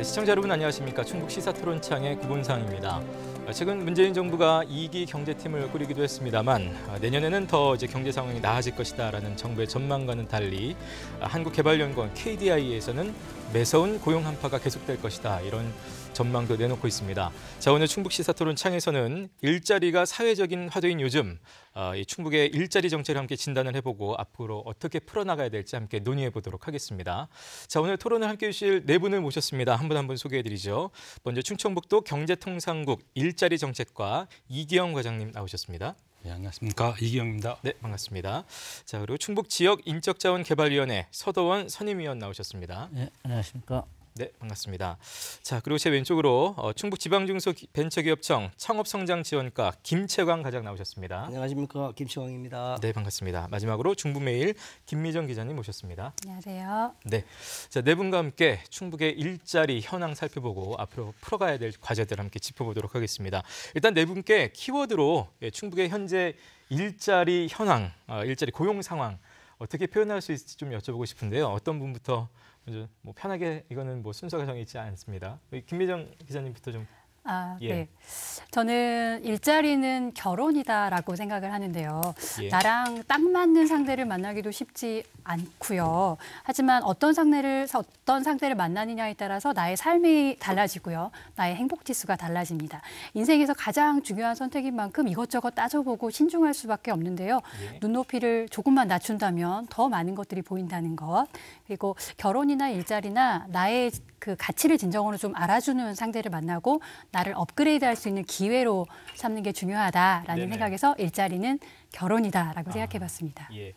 네, 시청자 여러분 안녕하십니까. 충북 시사토론창의 구본상입니다. 어, 최근 문재인 정부가 2기 경제팀을 꾸리기도 했습니다만 어, 내년에는 더 이제 경제 상황이 나아질 것이다라는 정부의 전망과는 달리 어, 한국개발연구원 KDI에서는 매서운 고용 한파가 계속될 것이다 이런 전망도 내놓고 있습니다. 자 오늘 충북 시사토론 창에서는 일자리가 사회적인 화두인 요즘 어, 이 충북의 일자리 정체를 함께 진단을 해보고 앞으로 어떻게 풀어나가야 될지 함께 논의해 보도록 하겠습니다. 자 오늘 토론을 함께해 주실 네 분을 모셨습니다. 한 분 한 분 소개해 드리죠. 먼저 충청북도 경제통상국 일자리 정책과 이기영 과장님 나오셨습니다. 네, 안녕하십니까 이기영입니다. 네 반갑습니다. 자 그리고 충북 지역 인적자원개발위원회 서도원 선임위원 나오셨습니다. 네 안녕하십니까. 네, 반갑습니다. 자, 그리고 제 왼쪽으로 어, 충북 지방중소벤처기업청 창업성장지원과 김채광 과장 나오셨습니다. 안녕하십니까, 김채광입니다. 네, 반갑습니다. 마지막으로 중부메일 김미정 기자님 모셨습니다. 안녕하세요. 네, 자, 네 분과 함께 충북의 일자리 현황 살펴보고 앞으로 풀어가야 될 과제들 함께 짚어보도록 하겠습니다. 일단 네 분께 키워드로 예, 충북의 현재 일자리 현황, 어, 일자리 고용 상황 어떻게 표현할 수 있을지 좀 여쭤보고 싶은데요. 어떤 분부터 먼저 뭐 편하게 이거는 뭐 순서가 정해지지 않습니다. 김미정 기자님부터 좀. 아, 예. 네. 저는 일자리는 결혼이다라고 생각을 하는데요. 예. 나랑 딱 맞는 상대를 만나기도 쉽지 않고요. 하지만 어떤 상대를 어떤 상대를 만나느냐에 따라서 나의 삶이 달라지고요. 나의 행복 지수가 달라집니다. 인생에서 가장 중요한 선택인 만큼 이것저것 따져보고 신중할 수밖에 없는데요. 예. 눈높이를 조금만 낮춘다면 더 많은 것들이 보인다는 것. 그리고 결혼이나 일자리나 나의 그 가치를 진정으로 좀 알아주는 상대를 만나고 나를 업그레이드할 수 있는 기회로 삼는 게 중요하다라는 네네. 생각에서 일자리는 결혼이다라고 아, 생각해봤습니다. 예.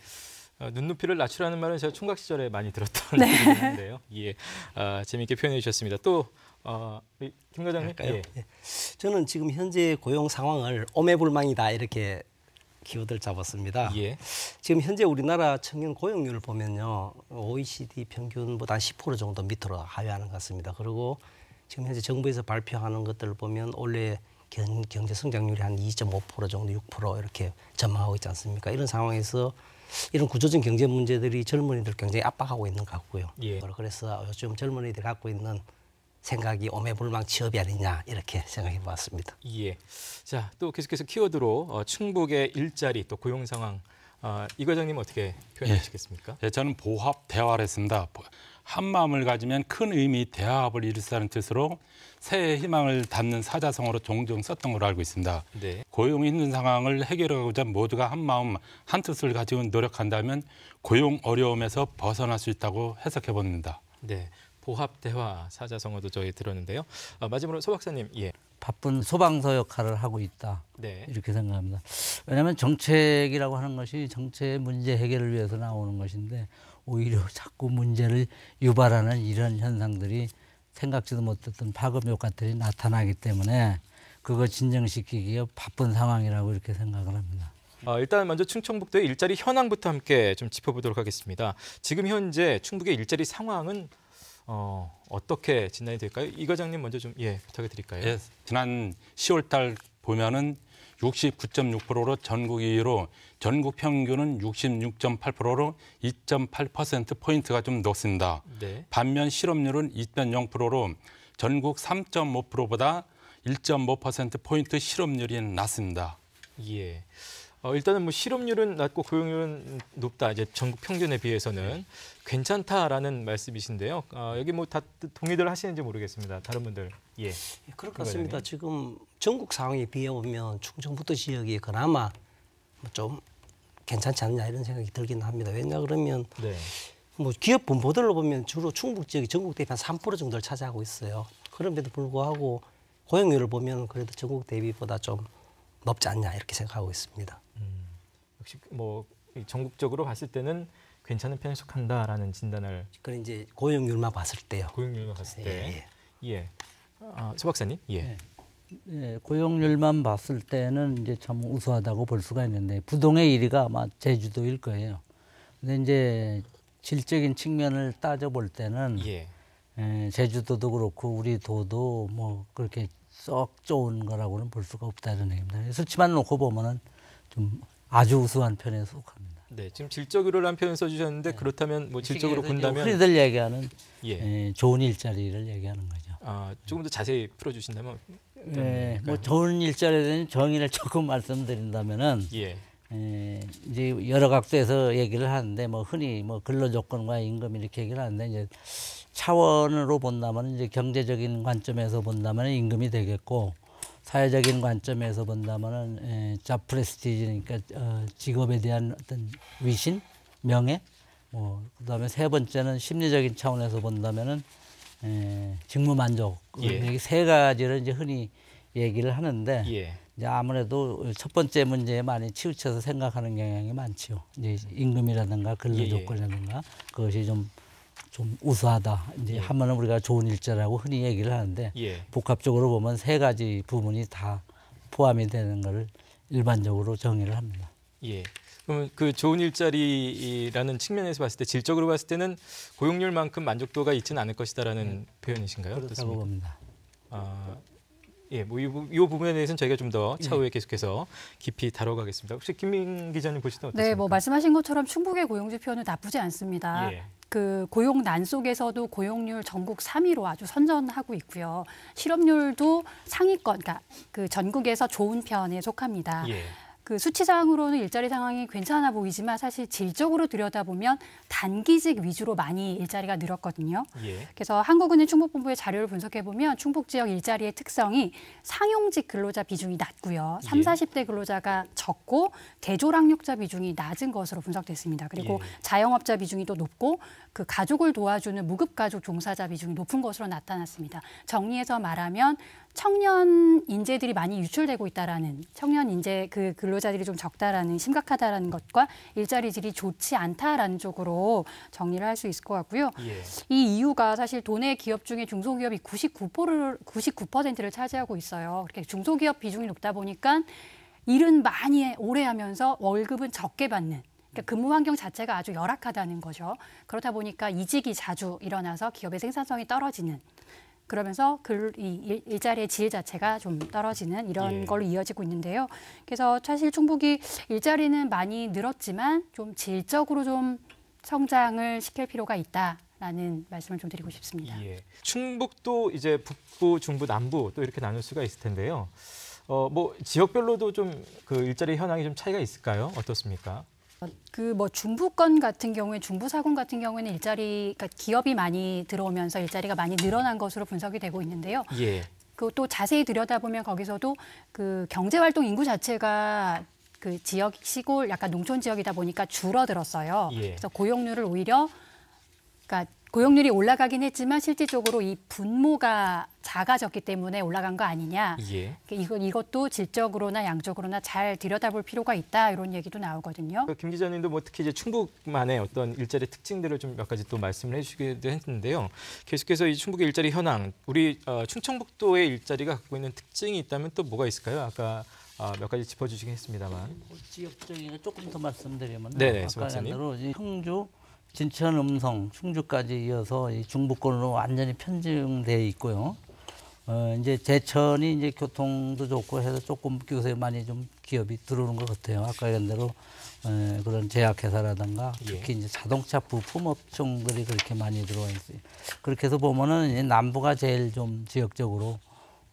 어, 눈높이를 낮추라는 말은 제가 총각 시절에 많이 들었던 네. 인데요 예, 어, 아, 재미있게 표현해 주셨습니다. 또 어, 김 과장님, 예. 예. 저는 지금 현재 고용 상황을 오매불망이다 이렇게 기호들 잡았습니다. 예. 지금 현재 우리나라 청년 고용률을 보면요. OECD 평균보다 10% 뭐 정도 밑으로 하회하는 것 같습니다. 그리고 지금 현재 정부에서 발표하는 것들을 보면 올해 경제 성장률이 한 2.5% 정도, 6% 이렇게 전망하고 있지 않습니까? 이런 상황에서 이런 구조적인 경제 문제들이 젊은이들 굉장히 압박하고 있는 것 같고요. 예. 그래서 요즘 젊은이들이 갖고 있는 생각이 오매불망 취업이 아니냐 이렇게 생각해 보았습니다. 예. 자, 또 계속해서 키워드로 어, 충북의 일자리 또 고용 상황 어, 이 과장님 어떻게 표현하시겠습니까? 예. 예. 저는 보합 대화를 했습니다. 한 마음을 가지면 큰 의미 대합을 이루자는 뜻으로 새해 희망을 담는 사자성어로 종종 썼던 걸로 알고 있습니다. 네. 고용이 힘 상황을 해결하고자 모두가 한 마음 한 뜻을 가지고 노력한다면 고용 어려움에서 벗어날 수 있다고 해석해 봅니다. 네. 보합 대화 사자성어도 저희 들었는데요. 아, 마지막으로 소 박사님, 예. 바쁜 소방서 역할을 하고 있다. 네. 이렇게 생각합니다. 왜냐하면 정책이라고 하는 것이 정책의 문제 해결을 위해서 나오는 것인데 오히려 자꾸 문제를 유발하는 이런 현상들이 생각지도 못했던 파급 효과들이 나타나기 때문에 그거 진정시키기에 바쁜 상황이라고 이렇게 생각을 합니다. 어, 일단 먼저 충청북도의 일자리 현황부터 함께 좀 짚어보도록 하겠습니다. 지금 현재 충북의 일자리 상황은 어, 어떻게 진단이 될까요? 이 과장님 먼저 좀 예, 부탁을 드릴까요? 예, 지난 10월 달 보면은 69.6%로 전국 2위로 전국 평균은 66.8%로 2.8% 포인트가 좀 높습니다. 네. 반면 실업률은 2.0%로 전국 3.5%보다 1.5% 포인트 실업률이 낮습니다. 예. 어, 일단은 뭐 실업률은 낮고 고용률은 높다. 이제 전국 평균에 비해서는 네. 괜찮다라는 말씀이신데요. 어, 여기 뭐 다 동의들 하시는지 모르겠습니다. 다른 분들. 예. 예 그렇 같습니다. 지금 전국 상황에 비해 보면 충청북도 지역이 그나마 뭐 좀 괜찮지 않냐 이런 생각이 들긴 합니다. 왜냐 그러면 네. 뭐 기업 본포들로 보면 주로 충북 지역이 전국 대비 한 3% 정도를 차지하고 있어요. 그럼에도 불구하고 고용률을 보면 그래도 전국 대비보다 좀 높지 않냐 이렇게 생각하고 있습니다. 역시 뭐 전국적으로 봤을 때는 괜찮은 편에 속한다라는 진단을 그런 이제 고용률만 봤을 때요. 고용률만 봤을 때. 예. 예. 예. 아, 서 박사님. 예. 예. 예. 고용률만 봤을 때는 이제 참 우수하다고 볼 수가 있는데 부동의 1위가 아마 제주도일 거예요. 근데 이제 질적인 측면을 따져볼 때는 예. 예, 제주도도 그렇고 우리 도도 뭐 그렇게 썩 좋은 거라고는 볼 수가 없다는 얘기입니다. 수치만 놓고 보면은 좀 아주 우수한 편에 속합니다. 네, 지금 질적으로를 표현 써주셨는데 네. 그렇다면 뭐 질적으로 본다면 흔히들 얘기하는 예. 예. 좋은 일자리를 얘기하는 거죠. 아, 조금 더 자세히 풀어주신다면. 네, 뭐 좋은 일자리에 대한 정의를 조금 말씀드린다면은 예. 예, 이제 여러 각도에서 얘기를 하는데 뭐 흔히 뭐 근로 조건과 임금 이렇게 얘기를 하는데 이제 차원으로 본다면 이제 경제적인 관점에서 본다면 임금이 되겠고 사회적인 관점에서 본다면은 예, 자 프레스티지니까 어, 직업에 대한 어떤 위신, 명예, 뭐 그다음에 세 번째는 심리적인 차원에서 본다면은 에, 직무 만족 예. 예. 어, 세 가지를 이제 흔히 얘기를 하는데 예. 이제 아무래도 첫 번째 문제에 많이 치우쳐서 생각하는 경향이 많지요. 이제 임금이라든가 근로 조건이라든가 그것이 좀좀 우수하다. 이제 예. 하면은 우리가 좋은 일자라고 흔히 얘기를 하는데 예. 복합적으로 보면 세 가지 부분이 다 포함이 되는 걸 일반적으로 정의를 합니다. 예. 그럼 그 좋은 일자리라는 측면에서 봤을 때 질적으로 봤을 때는 고용률만큼 만족도가 있지는 않을 것이다라는 음, 표현이신가요? 그렇다고 봅니다. 아, 예, 뭐이 이 부분에 대해서는 저희가 좀더 네. 차후에 예. 계속해서 깊이 다뤄가겠습니다. 혹시 김민 기자님 보시다 어떠십니까? 네, 뭐 말씀하신 것처럼 충북의 고용지 표현 나쁘지 않습니다. 예. 그 고용난 속에서도 고용률 전국 3위로 아주 선전하고 있고요. 실업률도 상위권, 그러니까 그 전국에서 좋은 편에 속합니다. 예. 그 수치상으로는 일자리 상황이 괜찮아 보이지만 사실 질적으로 들여다보면 단기직 위주로 많이 일자리가 늘었거든요. 예. 그래서 한국은행 충북본부의 자료를 분석해 보면 충북 지역 일자리의 특성이 상용직 근로자 비중이 낮고요. 예. 3, 40대 근로자가 적고 대조락력자 비중이 낮은 것으로 분석됐습니다. 그리고 예. 자영업자 비중이 또 높고 그 가족을 도와주는 무급가족 종사자 비중이 높은 것으로 나타났습니다. 정리해서 말하면 청년 인재들이 많이 유출되고 있다라는 청년 인재 그 근로자들이 좀 적다라는 심각하다라는 것과 일자리 질이 좋지 않다라는 쪽으로 정리를 할 수 있을 것 같고요. 예. 이 이유가 사실 도내 기업 중에 중소기업이 99%를 99%를 차지하고 있어요. 그렇게 중소기업 비중이 높다 보니까 일은 많이 오래 하면서 월급은 적게 받는 그러니까 근무 환경 자체가 아주 열악하다는 거죠. 그렇다 보니까 이직이 자주 일어나서 기업의 생산성이 떨어지는 그러면서 글, 이 일자리의 질 자체가 좀 떨어지는 이런 예. 걸로 이어지고 있는데요. 그래서 사실 충북이 일자리는 많이 늘었지만 좀 질적으로 좀 성장을 시킬 필요가 있다. 라는 말씀을 좀 드리고 싶습니다. 예. 충북도 이제 북부, 중부, 남부 또 이렇게 나눌 수가 있을 텐데요. 어, 뭐 지역별로도 좀 그 일자리 현황이 좀 차이가 있을까요? 어떻습니까? 어, 그뭐 중부권 같은 경우에 중부 사군 같은 경우에는 일자리 그러니까 기업이 많이 들어오면서 일자리가 많이 늘어난 것으로 분석이 되고 있는데요. 예. 그또 자세히 들여다보면 거기서도 그 경제 활동 인구 자체가 그 지역 시골 약간 농촌 지역이다 보니까 줄어들었어요. 예. 그래서 고용률을 오히려 그러니까 고용률이 올라가긴 했지만 실질적으로 이 분모가 작아졌기 때문에 올라간 거 아니냐. 예. 그러니까 이건 이것도 질적으로나 양적으로나 잘 들여다볼 필요가 있다 이런 얘기도 나오거든요. 그 김 기자님도 뭐 특히 이제 충북만의 어떤 일자리 특징들을 좀 몇 가지 또 말씀을 해주기도 했는데요. 계속해서 이 충북의 일자리 현황, 우리 어, 충청북도의 일자리가 갖고 있는 특징이 있다면 또 뭐가 있을까요? 아까 아, 몇 가지 짚어주시긴 했습니다만. 뭐 지역적인 조금 더 말씀드리면 네, 네 아까 네, 대로 청주 진천, 음성, 충주까지 이어서 이 중부권으로 완전히 편중돼 있고요. 어, 이제 제천이 이제 교통도 좋고 해서 조금 교세 많이 좀 기업이 들어오는 것 같아요. 아까 얘기 대로 에, 어, 그런 제약회사라든가 예. 특히 예. 이제 자동차 부품 업종들이 그렇게 많이 들어와 있어요. 그렇게 해서 보면은 남부가 제일 좀 지역적으로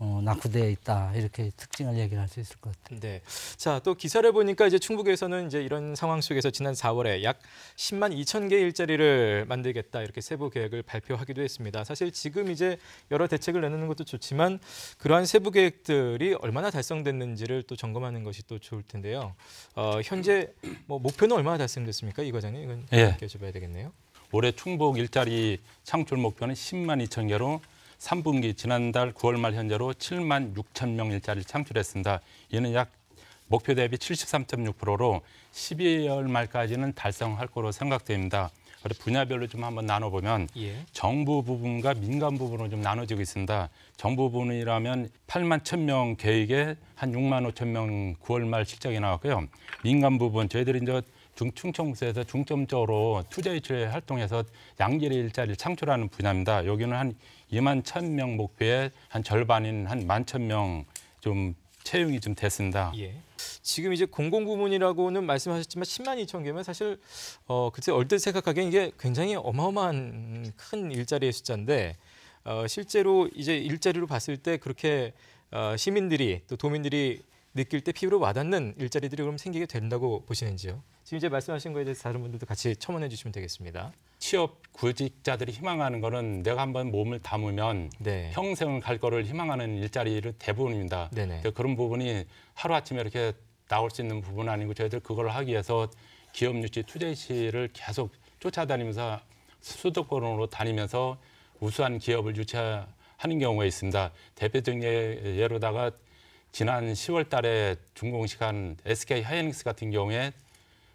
어, 낙후되어 있다 이렇게 특징을 얘기할 수 있을 것 같아요. 네. 자또 기사를 보니까 이제 충북에서는 이제 이런 상황 속에서 지난 4월에 약 10만 2천 개 일자리를 만들겠다 이렇게 세부 계획을 발표하기도 했습니다. 사실 지금 이제 여러 대책을 내놓는 것도 좋지만 그러한 세부 계획들이 얼마나 달성됐는지를 또 점검하는 것이 또 좋을 텐데요. 어, 현재 뭐 목표는 얼마나 달성됐습니까, 이 과장님? 이건 예. 여쭤봐야 되겠네요. 올해 충북 일자리 창출 목표는 10만 2천 개로 3분기 지난달 9월 말 현재로 7만 6천 명 일자리를 창출했습니다. 이는 약 목표 대비 73.6%로 12월 말까지는 달성할 거로 생각됩니다. 그래 분야별로 좀 한번 나눠보면 예. 정부 부분과 민간 부분으로 좀 나눠지고 있습니다. 정부 부분이라면 8만 1천 명 계획에 한 6만 5천 명 9월 말 실적이 나왔고요. 민간 부분 저희들이 이제 중, 충청북에서 중점적으로 투자 유치회 활동해서 양질의 일자리를 창출하는 분야입니다. 여기는 한 2만 1,000명 목표에한 절반인 한 1만 1,000명 좀 채용이 좀 됐습니다. 예. 지금 이제 공공 부문이라고는 말씀하셨지만 10만 2천 개면 사실 어 글쎄 얼뜻 생각하기엔 이게 굉장히 어마어마한 큰 일자리의 숫자인데 어 실제로 이제 일자리로 봤을 때 그렇게 어 시민들이 또 도민들이 느낄 때 피부로 와닿는 일자리들이 그럼 생기게 된다고 보시는지요? 지금 이제 말씀하신 거에 대해서 다른 분들도 같이 첨언해 주시면 되겠습니다. 취업 구직자들이 희망하는 거는 내가 한번 몸을 담으면 네. 평생을 갈 거를 희망하는 일자리를 대부분입니다. 그런 부분이 하루아침에 이렇게 나올 수 있는 부분 아니고 저희들 그걸 하기 위해서 기업 유치 투자시를 계속 쫓아다니면서 수도권으로 다니면서 우수한 기업을 유치하는 경우가 있습니다. 대표적인 예로다가 지난 10월 달에 준공식한 SK 하이닉스 같은 경우에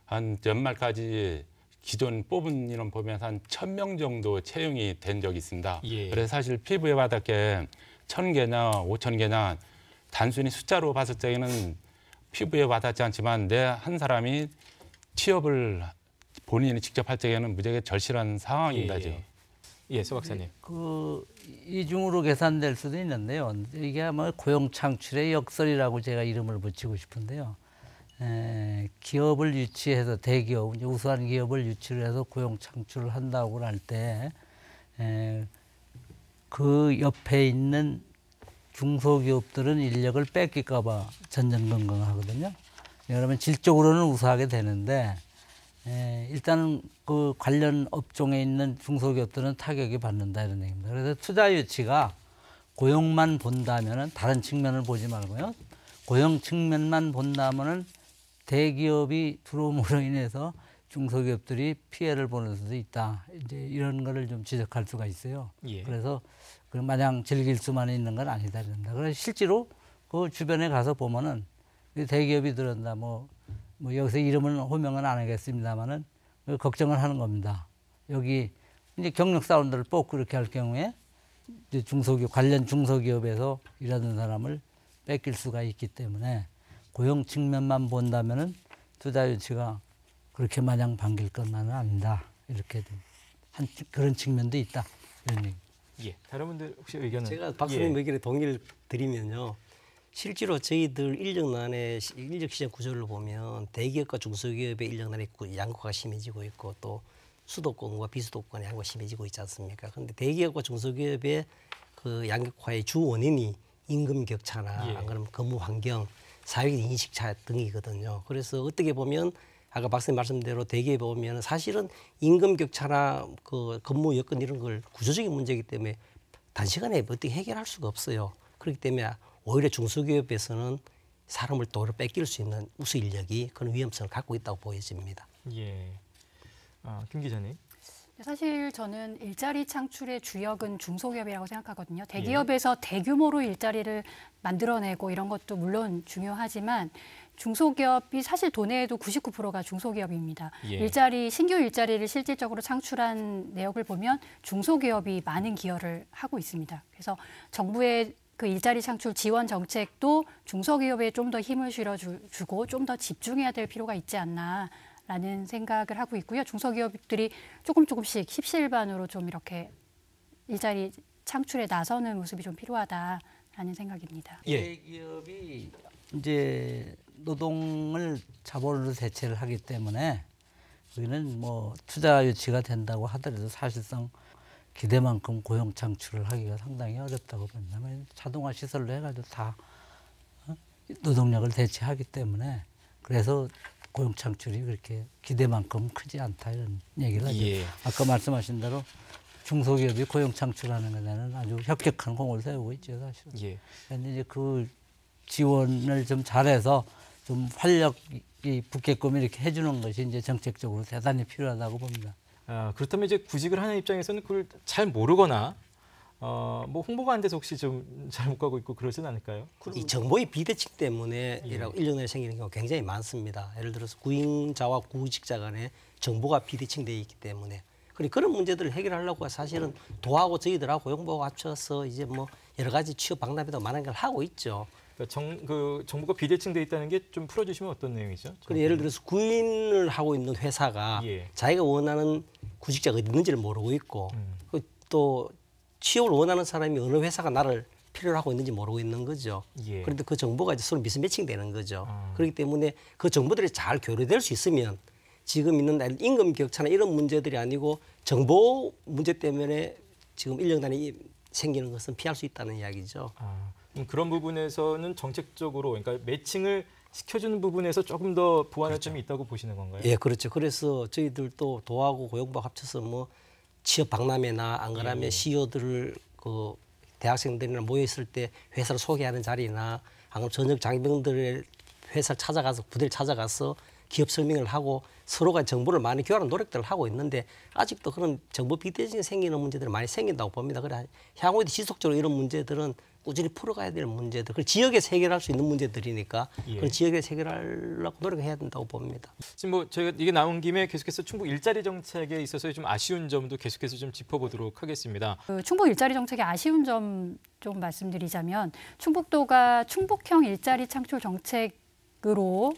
한 연말까지 기존 뽑은 인원 보면 한천 명 정도 채용이 된 적이 있습니다. 예. 그래서 사실 피부에 바닥에 천개냐오천개냐 단순히 숫자로 봤을 때에는 피부에 와닿지 않지만 내 한 사람이 취업을 본인이 직접 할 적에는 무지하게 절실한 상황입니다. 예. 예, 소 박사님. 그 이중으로 계산될 수도 있는데요. 이게 아마 고용 창출의 역설이라고 제가 이름을 붙이고 싶은데요. 에, 기업을 유치해서 대기업, 이제 우수한 기업을 유치를 해서 고용 창출을 한다고 할 때, 그 옆에 있는 중소기업들은 인력을 뺏길까봐 전전긍긍하거든요. 그러면 질적으로는 우수하게 되는데 예, 일단은 그 관련 업종에 있는 중소기업들은 타격이 받는다 이런 얘기입니다. 그래서 투자 유치가 고용만 본다면은 다른 측면을 보지 말고요. 고용 측면만 본다면은 대기업이 들어옴으로 인해서 중소기업들이 피해를 보는 수도 있다. 이제 이런 거를 좀 지적할 수가 있어요. 예. 그래서 그 마냥 즐길 수만 있는 건 아니다. 그런래서 실제로 그 주변에 가서 보면은 대기업이 들었다뭐 뭐 여기서 이름을 호명은 안 하겠습니다만은 걱정을 하는 겁니다. 여기 이제 경력 사원들을 뽑고 이렇게 할 경우에 중소기업 관련 중소기업에서 일하는 사람을 뺏길 수가 있기 때문에 고용 측면만 본다면은 투자 유치가 그렇게 마냥 반길 것만은 아니다. 이렇게 한 그런 측면도 있다. 이런 얘기. 예. 다른 분들 혹시 의견은 제가 박사님 예. 의견에 동의를 드리면요. 실제로 저희들 인력난의 인력 시장 구조를 보면 대기업과 중소기업의 인력난의 양극화가 심해지고 있고 또 수도권과 비수도권의 양극화 가 심해지고 있지 않습니까? 그런데 대기업과 중소기업의 그 양극화의 주 원인이 임금 격차나 예. 그러면 근무 환경, 사회적 인식 차 등이거든요. 그래서 어떻게 보면 아까 박사님 말씀대로 대기업에 보면 사실은 임금 격차나 그 근무 여건 이런 걸 구조적인 문제이기 때문에 단시간에 어떻게 해결할 수가 없어요. 그렇기 때문에 오히려 중소기업에서는 사람을 도로 뺏길 수 있는 우수 인력이 그런 위험성을 갖고 있다고 보여집니다. 예. 아, 김 기자님. 네, 사실 저는 일자리 창출의 주역은 중소기업이라고 생각하거든요. 예. 대기업에서 대규모로 일자리를 만들어내고 이런 것도 물론 중요하지만 중소기업이 사실 도내에도 99%가 중소기업입니다. 예. 일자리 신규 일자리를 실질적으로 창출한 내역을 보면 중소기업이 많은 기여를 하고 있습니다. 그래서 정부의 그 일자리 창출 지원 정책도 중소기업에 좀 더 힘을 실어주고 좀 더 집중해야 될 필요가 있지 않나 라는 생각을 하고 있고요. 중소기업들이 조금 조금씩 십시일반으로 좀 이렇게 일자리 창출에 나서는 모습이 좀 필요하다라는 생각입니다. 예. 기업이 이제 노동을 자본으로 대체를 하기 때문에 우리는 뭐 투자 유치가 된다고 하더라도 사실상 기대만큼 고용 창출을 하기가 상당히 어렵다고 본다면 자동화 시설로 해가지고 다 어? 노동력을 대체하기 때문에 그래서 고용 창출이 그렇게 기대만큼 크지 않다 이런 얘기를 하죠. 예. 아까 말씀하신 대로 중소기업이 고용 창출하는 데는 아주 협격한 공을 세우고 있죠 사실은. 예. 그런데 이제 그 지원을 좀 잘해서 좀 활력이 붙게끔 이렇게 해주는 것이 이제 정책적으로 대단히 필요하다고 봅니다. 어, 그렇다면 이제 구직을 하는 입장에서는 그걸 잘 모르거나 어, 뭐 홍보가 안 돼서 혹시 좀 잘못 가고 있고 그러진 않을까요? 이 정보의 비대칭 때문에이라고 예. 일내에 생기는 경우가 굉장히 많습니다. 예를 들어서 구인자와 구직자 간에 정보가 비대칭돼 있기 때문에 그리 고 그런 문제들을 해결하려고 사실은 도하고 저희들하고 홍보가 합쳐서 이제 뭐 여러 가지 취업 박람회도 많은 걸 하고 있죠. 그러니까 정, 그 정부가 비대칭돼 있다는 게 좀 풀어주시면 어떤 내용이죠? 그 예를 들어서 구인을 하고 있는 회사가 예. 자기가 원하는 구직자가 어디 있는지를 모르고 있고 음. 그 또 취업을 원하는 사람이 어느 회사가 나를 필요로 하고 있는지 모르고 있는 거죠. 예. 그런데 그 정보가 이제 서로 미스매칭되는 거죠. 아. 그렇기 때문에 그 정보들이 잘 교류될 수 있으면 지금 있는 임금 격차나 이런 문제들이 아니고 정보 문제 때문에 지금 일력 단위 생기는 것은 피할 수 있다는 이야기죠. 아. 음, 그런 부분에서는 정책적으로 그러니까 매칭을 시켜주는 부분에서 조금 더 보완할 그렇죠. 점이 있다고 보시는 건가요? 예, 그렇죠. 그래서 저희들도 도하고 고용부 합쳐서 뭐 취업 박람회나 안 그러면 예. CEO들을 그 대학생들이랑 모여 있을 때 회사를 소개하는 자리나 방금 저녁 장병들의 회사를 찾아가서 부대를 찾아가서 기업 설명을 하고 서로가 정보를 많이 교환하는 노력들을 하고 있는데 아직도 그런 정보 비대칭이 생기는 문제들이 많이 생긴다고 봅니다. 그래 향후에도 지속적으로 이런 문제들은 꾸준히 풀어가야 될 문제들, 그 지역에서 해결할 수 있는 문제들이니까 예. 그 지역에서 해결하려고 노력해야 된다고 봅니다. 지금 뭐 저희가 이게 나온 김에 계속해서 충북 일자리 정책에 있어서 좀 아쉬운 점도 계속해서 좀 짚어보도록 하겠습니다. 그 충북 일자리 정책의 아쉬운 점 좀 말씀드리자면 충북도가 충북형 일자리 창출 정책으로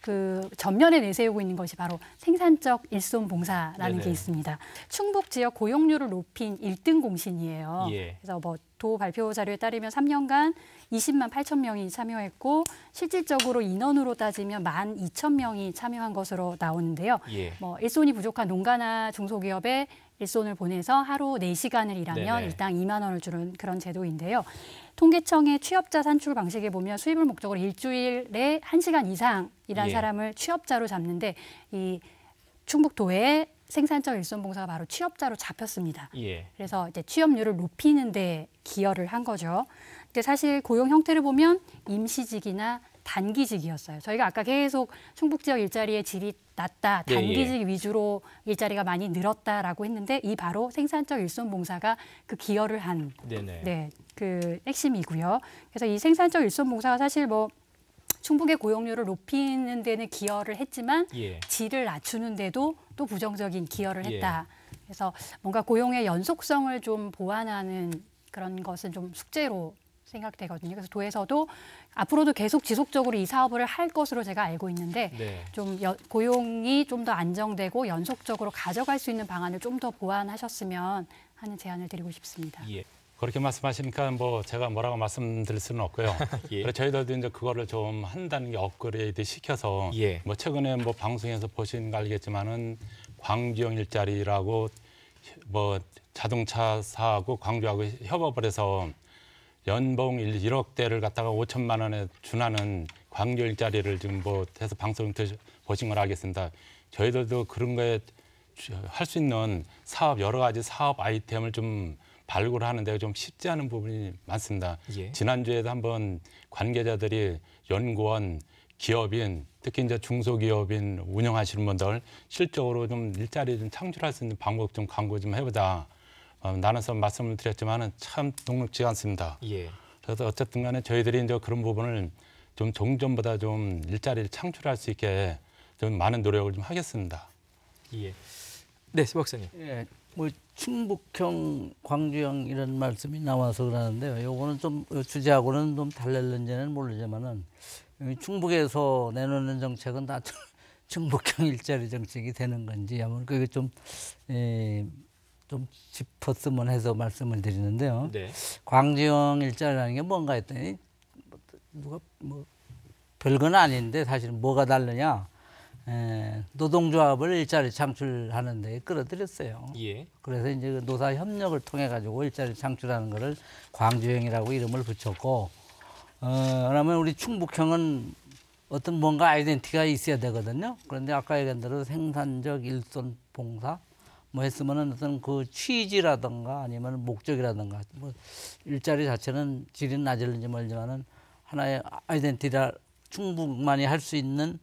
그 전면에 내세우고 있는 것이 바로 생산적 일손 봉사라는 네네. 게 있습니다. 충북 지역 고용률을 높인 일등 공신이에요. 예. 그래서 뭐 도 발표 자료에 따르면 3년간 20만 8천 명이 참여했고 실질적으로 인원으로 따지면 1만 2천 명이 참여한 것으로 나오는데요. 예. 뭐 일손이 부족한 농가나 중소기업에 일손을 보내서 하루 네시간을 일하면 네네. 일당 2만 원을 주는 그런 제도인데요. 통계청의 취업자 산출 방식에 보면 수입을 목적으로 일주일에 한시간 이상 일한 예. 사람을 취업자로 잡는데 이 충북도에 생산적 일손봉사가 바로 취업자로 잡혔습니다. 예. 그래서 이제 취업률을 높이는 데 기여를 한 거죠. 근데 사실 고용 형태를 보면 임시직이나 단기직이었어요. 저희가 아까 계속 충북 지역 일자리의 질이 낮다, 단기직 예, 예. 위주로 일자리가 많이 늘었다라고 했는데 이 바로 생산적 일손 봉사가 그 기여를 한 네네. 네, 그 핵심이고요. 그래서 이 생산적 일손 봉사가 사실 뭐 충북의 고용률을 높이는 데는 기여를 했지만 예. 질을 낮추는 데도 또 부정적인 기여를 예. 했다. 그래서 뭔가 고용의 연속성을 좀 보완하는 그런 것은 좀 숙제로 생각되거든요. 그래서 도에서도 앞으로도 계속 지속적으로 이 사업을 할 것으로 제가 알고 있는데 네. 좀 여, 고용이 좀 더 안정되고 연속적으로 가져갈 수 있는 방안을 좀 더 보완하셨으면 하는 제안을 드리고 싶습니다. 예. 그렇게 말씀하시니까 뭐 제가 뭐라고 말씀드릴 수는 없고요. 예. 저희들도 이제 그거를 좀 한다는 게 업그레이드 시켜서 예. 뭐 최근에 뭐 방송에서 보신 거 알겠지만은 광주형 일자리라고 뭐 자동차사하고 광주하고 협업을 해서 연봉 1억대를 갖다가 5천만 원에 준하는 광주 일자리를 지금 뭐 해서 방송 보신 걸 알겠습니다. 저희들도 그런 거에 할 수 있는 사업 여러 가지 사업 아이템을 좀 발굴하는데 좀 쉽지 않은 부분이 많습니다. 예. 지난주에도 한번 관계자들이 연구원, 기업인, 특히 이제 중소기업인 운영하시는 분들 실적으로 좀 일자리 좀 창출할 수 있는 방법 좀 광고 좀 해보자. 어, 나눠서 말씀을 드렸지만은 참 녹록지 않습니다. 예. 그래서 어쨌든 간에 저희들이 이제 그런 부분을 좀 종전보다 좀 일자리를 창출할 수 있게 좀 많은 노력을 좀 하겠습니다. 예. 네, 박사님. 예. 뭐 충북형, 광주형 이런 말씀이 나와서 그러는데요. 요거는 좀 주제하고는 좀 달랠는지는 모르지만은 충북에서 내놓는 정책은 다 충북형 일자리 정책이 되는 건지 아무 그게 좀 예, 좀 짚었으면 해서 말씀을 드리는데요. 네. 광지형 일자라는 게 뭔가 했더니 누가 뭐 별건 아닌데 사실 뭐가 다르냐 에, 노동조합을 일자리 창출하는 데 끌어들였어요. 예. 그래서 이제 그 노사 협력을 통해 가지고 일자리 창출하는 거를 광주형이라고 이름을 붙였고 어, 그러면 우리 충북형은 어떤 뭔가 아이덴티가 있어야 되거든요. 그런데 아까 얘기한 대로 생산적 일손 봉사 뭐 했으면은 어떤 그 취지라든가 아니면 목적이라든가 뭐 일자리 자체는 질인 낮을는지 모르지만은 하나의 아이덴티라 충분히 할수 있는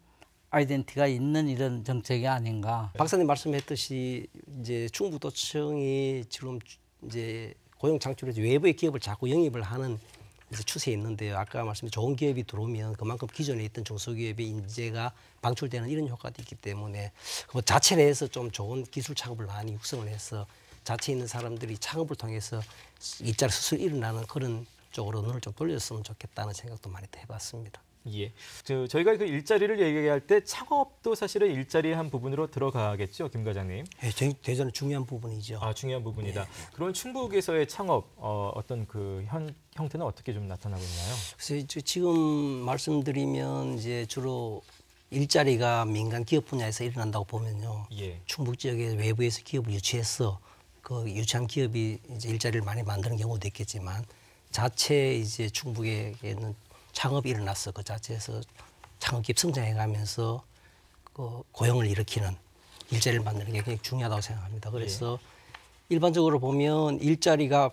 아이덴티가 있는 이런 정책이 아닌가. 박사님 말씀했듯이 이제 충북도청이 지금 이제 고용 창출에서 외부의 기업을 자꾸 영입을 하는 그래 추세 있는데요. 아까 말씀드린 좋은 기업이 들어오면 그만큼 기존에 있던 중소기업의 인재가 방출되는 이런 효과도 있기 때문에 그 자체 내에서 좀 좋은 기술 창업을 많이 육성을 해서 자체 있는 사람들이 창업을 통해서 일자리 수술 일어나는 그런 쪽으로 눈을 좀 돌렸으면 좋겠다는 생각도 많이 해봤습니다. 예. 저, 저희가 그 일자리를 얘기할 때 창업도 사실은 일자리의 한 부분으로 들어가겠죠, 김 과장님? 예, 대단히 중요한 부분이죠. 아, 중요한 부분이다. 네. 그런 충북에서의 창업 어, 어떤 그현 형태는 어떻게 좀 나타나고 있나요? 그래서 지금 말씀드리면 이제 주로 일자리가 민간 기업 분야에서 일어난다고 보면요. 예. 충북 지역에 외부에서 기업을 유치해서 그 유치한 기업이 이제 일자리를 많이 만드는 경우도 있겠지만 자체 이제 충북에 있는 창업이 일어났어. 그 자체에서 창업기업 성장해 가면서 그 고용을 일으키는 일자리를 만드는 게 굉장히 중요하다고 생각합니다. 그래서 예. 일반적으로 보면 일자리가